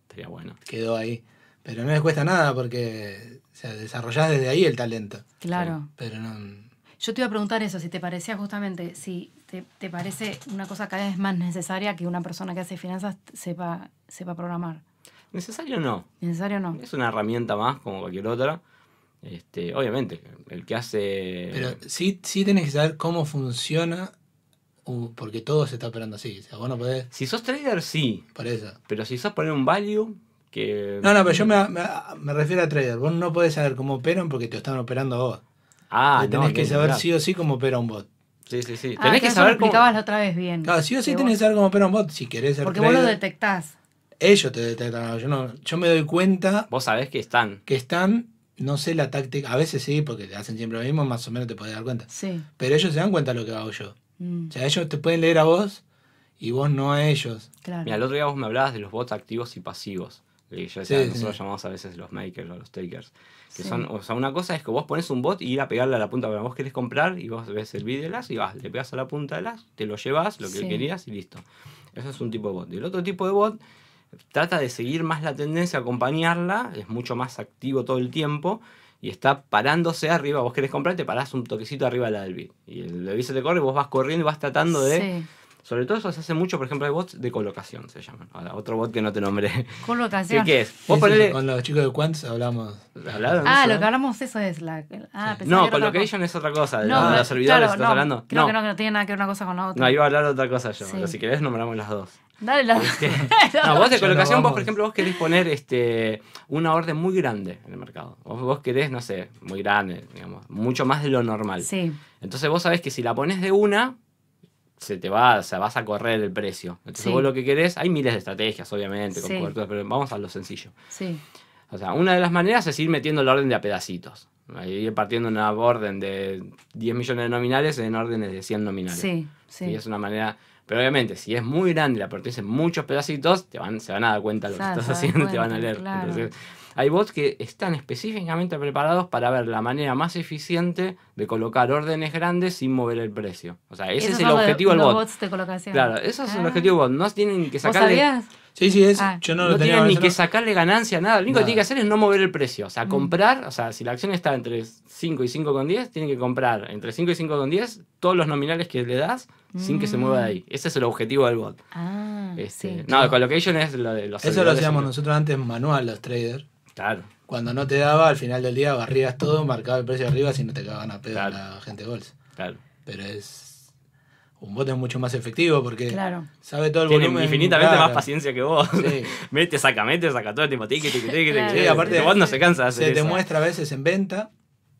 Estaría bueno. Quedó ahí. Pero no les cuesta nada porque o sea, desarrollás desde ahí el talento. Claro. Pero no... Yo te iba a preguntar eso, si te parecía justamente, si ¿Te, parece una cosa cada vez más necesaria que una persona que hace finanzas sepa, sepa programar? Necesario no. Necesario no. Es una herramienta más como cualquier otra. Este, obviamente, el que hace... Pero sí, sí tenés que saber cómo funciona porque todo se está operando así. O Si sos trader, sí. Por eso. Pero si sos poner un value... Que... No, no, pero yo me, refiero a trader. Vos no podés saber cómo operan porque te están operando vos. Ah, no, tenés que saber sí o sí cómo opera un bot. Sí, sí, sí. Ah, tenés que, saber. explicabas la otra vez bien. Claro, sí o sí tenés que saber cómo operan si querés ser Porque vos lo detectás. Ellos te detectan. Yo, no, yo me doy cuenta. Vos sabés que están. Que están. No sé la táctica. A veces sí, porque te hacen siempre lo mismo, más o menos te podés dar cuenta. Sí. Pero ellos se dan cuenta de lo que hago yo. Mm. O sea, ellos te pueden leer a vos y vos no a ellos. Claro. Mira, el otro día vos me hablabas de los bots activos y pasivos. Y yo nosotros llamamos a veces los makers o los takers. Que son, o sea, una cosa es que vos pones un bot y ir a pegarle a la punta, pero vos querés comprar y vos ves el vídeo de las y vas, le pegas a la punta de las, te lo llevas, lo que querías y listo. Eso es un tipo de bot. Y el otro tipo de bot trata de seguir más la tendencia, acompañarla, es mucho más activo todo el tiempo y está parándose arriba. Vos querés comprar, te parás un toquecito arriba de la del Y el bid se te corre, vos vas corriendo y vas tratando de sobre todo eso se hace mucho, por ejemplo, hay bots de colocación, se llaman. otro bot que no te nombré. Colocación. ¿Qué, es? con los chicos de Quants hablamos. ¿Hablaron ah, lo que hablamos eso es la... Ah, no, colocation es otra cosa. de los servidores, claro, ¿estás no, hablando? Creo que no, no tiene nada que ver una cosa con la otra. No, iba a hablar de otra cosa yo, pero si querés nombramos las dos. Dale las este, dos. no, vos de colocación, vos por ejemplo, vos querés poner este, una orden muy grande en el mercado. Vos, vos querés, no sé, muy grande, digamos, mucho más de lo normal. Sí. Entonces vos sabés que si la pones de una, se te va, o sea, vas a correr el precio. Entonces vos lo que querés, hay miles de estrategias, obviamente, con cobertura, pero vamos a lo sencillo. Sí. O sea, una de las maneras es ir metiendo la orden de a pedacitos. Ir partiendo una orden de 10 millones de nominales en órdenes de 100 nominales. Sí, sí. Y es una manera... Pero obviamente, si es muy grande y la en muchos pedacitos, te van, se van a dar cuenta lo que estás haciendo, y te van a leer. Entonces, hay bots que están específicamente preparados para ver la manera más eficiente de colocar órdenes grandes sin mover el precio. O sea, ese es el objetivo del bot. Bots de Claro, ese es el ah. objetivo del bot. No tienen que sacarle. Sí, sí, es. Ah. Yo no, tenía ni que sacarle ganancia, nada. Lo único que tiene que hacer es no mover el precio. O sea, mm. comprar, o sea, si la acción está entre 5 y 5,10, tienen que comprar entre 5 y 5,10 todos los nominales que le das sin que se mm. mueva de ahí. Ese es el objetivo del bot. Ah, este, sí. No, el colocation es lo de los. Eso lo hacíamos nosotros antes manual, los traders. Claro. Cuando no te daba, al final del día barrías todo, marcaba el precio arriba si no te cagaban a pedo la gente de bolsa. Claro. Pero es. Un bote es mucho más efectivo porque claro. sabe todo el Tiene infinitamente más paciencia que vos. mete, saca, mete, saca todo el tiempo. aparte, el, vos no se cansa de hacer Se te muestra a veces en venta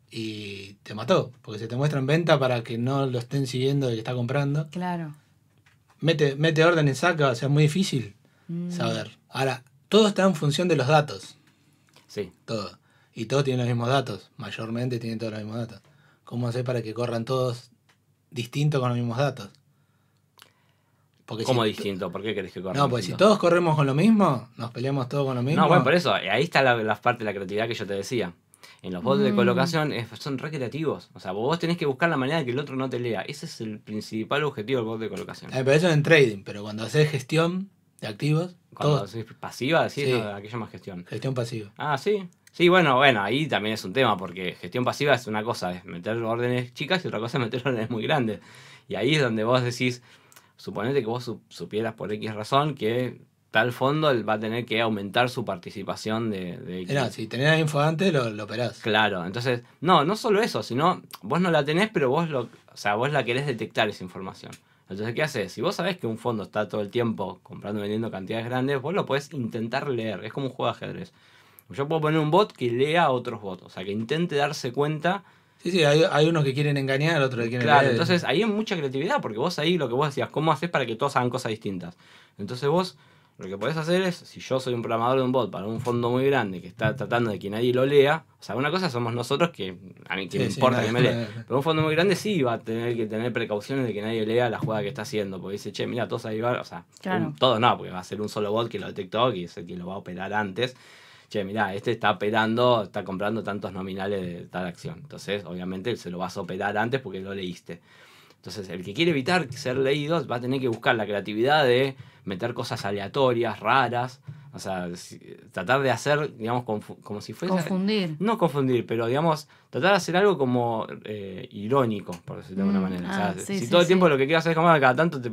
y te mató. Porque se te muestra en venta para que no lo estén siguiendo el que está comprando. Claro. Mete, mete orden y saca, o sea, es muy difícil mm. saber. Ahora, todo está en función de los datos. Sí. Todo. Y todos tienen los mismos datos, mayormente tienen todos los mismos datos. ¿Cómo hacer para que corran todos distintos con los mismos datos? Porque ¿Cómo distinto? ¿Por qué querés que corran? No, pues si todos corremos con lo mismo, nos peleamos todos con lo mismo. No, bueno, por eso, ahí está la, parte de la creatividad que yo te decía. En los bots de mm. colocación son recreativos. O sea, vos tenés que buscar la manera de que el otro no te lea. Ese es el principal objetivo del bot de colocación. Eh, pero eso es en trading, pero cuando haces gestión, de activos. Cuando pasiva, sí. aquello más gestión. Gestión pasiva. Ah, sí. Sí, bueno, bueno, ahí también es un tema, porque gestión pasiva es una cosa, es meter órdenes chicas y otra cosa es meter órdenes muy grandes. Y ahí es donde vos decís, suponete que vos supieras por X razón que tal fondo va a tener que aumentar su participación de... de si tenés la info antes, lo, lo, operás. Claro, entonces, no, no solo eso, sino vos no la tenés, pero vos lo, o sea, vos la querés detectar esa información. Entonces, ¿qué haces? Si vos sabés que un fondo está todo el tiempo comprando y vendiendo cantidades grandes, vos lo podés intentar leer. Es como un juego de ajedrez. Yo puedo poner un bot que lea a otros bots, o sea, que intente darse cuenta. Sí, sí, hay, unos que quieren engañar, otros que quieren Claro, entonces ahí hay mucha creatividad, porque vos ahí lo que vos decías, ¿cómo haces para que todos hagan cosas distintas? Entonces vos lo que puedes hacer es, si yo soy un programador de un bot para un fondo muy grande que está tratando de que nadie lo lea, o sea, una cosa somos nosotros que a mí que me importa que me lea, pero un fondo muy grande sí va a tener que tener precauciones de que nadie lea la jugada que está haciendo, porque dice, che, mira, todos ahí van, o sea, no, porque va a ser un solo bot que lo detectó, que es el que lo va a operar antes che, mira este está operando, está comprando tantos nominales de tal acción. Entonces, obviamente, se lo vas a operar antes porque lo leíste. Entonces, el que quiere evitar ser leídos va a tener que buscar la creatividad de meter cosas aleatorias, raras. O sea, tratar de hacer, digamos, como si fuese. Confundir. No confundir, pero digamos, tratar de hacer algo como eh, irónico, por decirlo de alguna mm, manera. Ah, si todo el tiempo lo que quieras hacer es de ah, cada tanto te.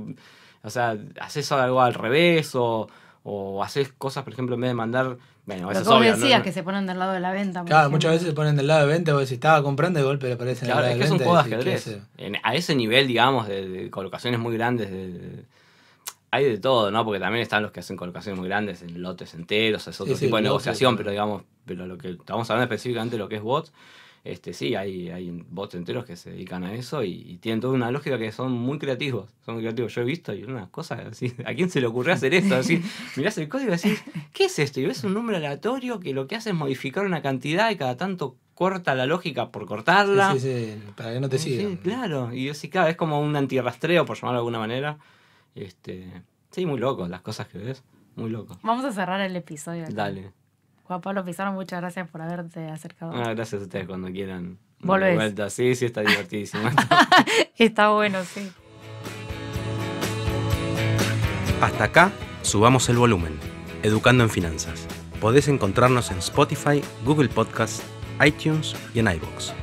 O sea, haces algo al revés o, o haces cosas, por ejemplo, en vez de mandar bueno, eso como que se ponen del lado de la venta. Claro, muchas veces se ponen del lado de venta, vos si estaba comprando de golpe le aparecen claro, lado es que un juego de ajedrez. a ese nivel, digamos, de, colocaciones muy grandes, de, hay de todo, ¿no? Porque también están los que hacen colocaciones muy grandes en lotes enteros, es otro tipo de negociación, pero digamos, pero lo que estamos hablando específicamente de lo que es bots, este, sí, hay, hay bots enteros que se dedican a eso y, tienen toda una lógica que son muy creativos. Son creativos. Yo he visto y unas cosas así. ¿A quién se le ocurrió hacer esto? Así, mirás el código y decís, ¿qué es esto? Y ves un número aleatorio que lo que hace es modificar una cantidad y cada tanto corta la lógica por cortarla. Sí, sí, para que no te sigan. Sí, claro. Y así, claro, es como un antirrastreo, por llamarlo de alguna manera. Este, sí, muy loco las cosas que ves. Muy loco. Vamos a cerrar el episodio. Dale. Juan Pablo Pizarro, muchas gracias por haberte acercado. Ah, gracias a ustedes cuando quieran. Volvés. Sí, sí, está divertidísimo. está bueno, sí. Hasta acá, subamos el volumen. Educando en Finanzas. Podés encontrarnos en Spotify, Google Podcasts, iTunes y en iBox.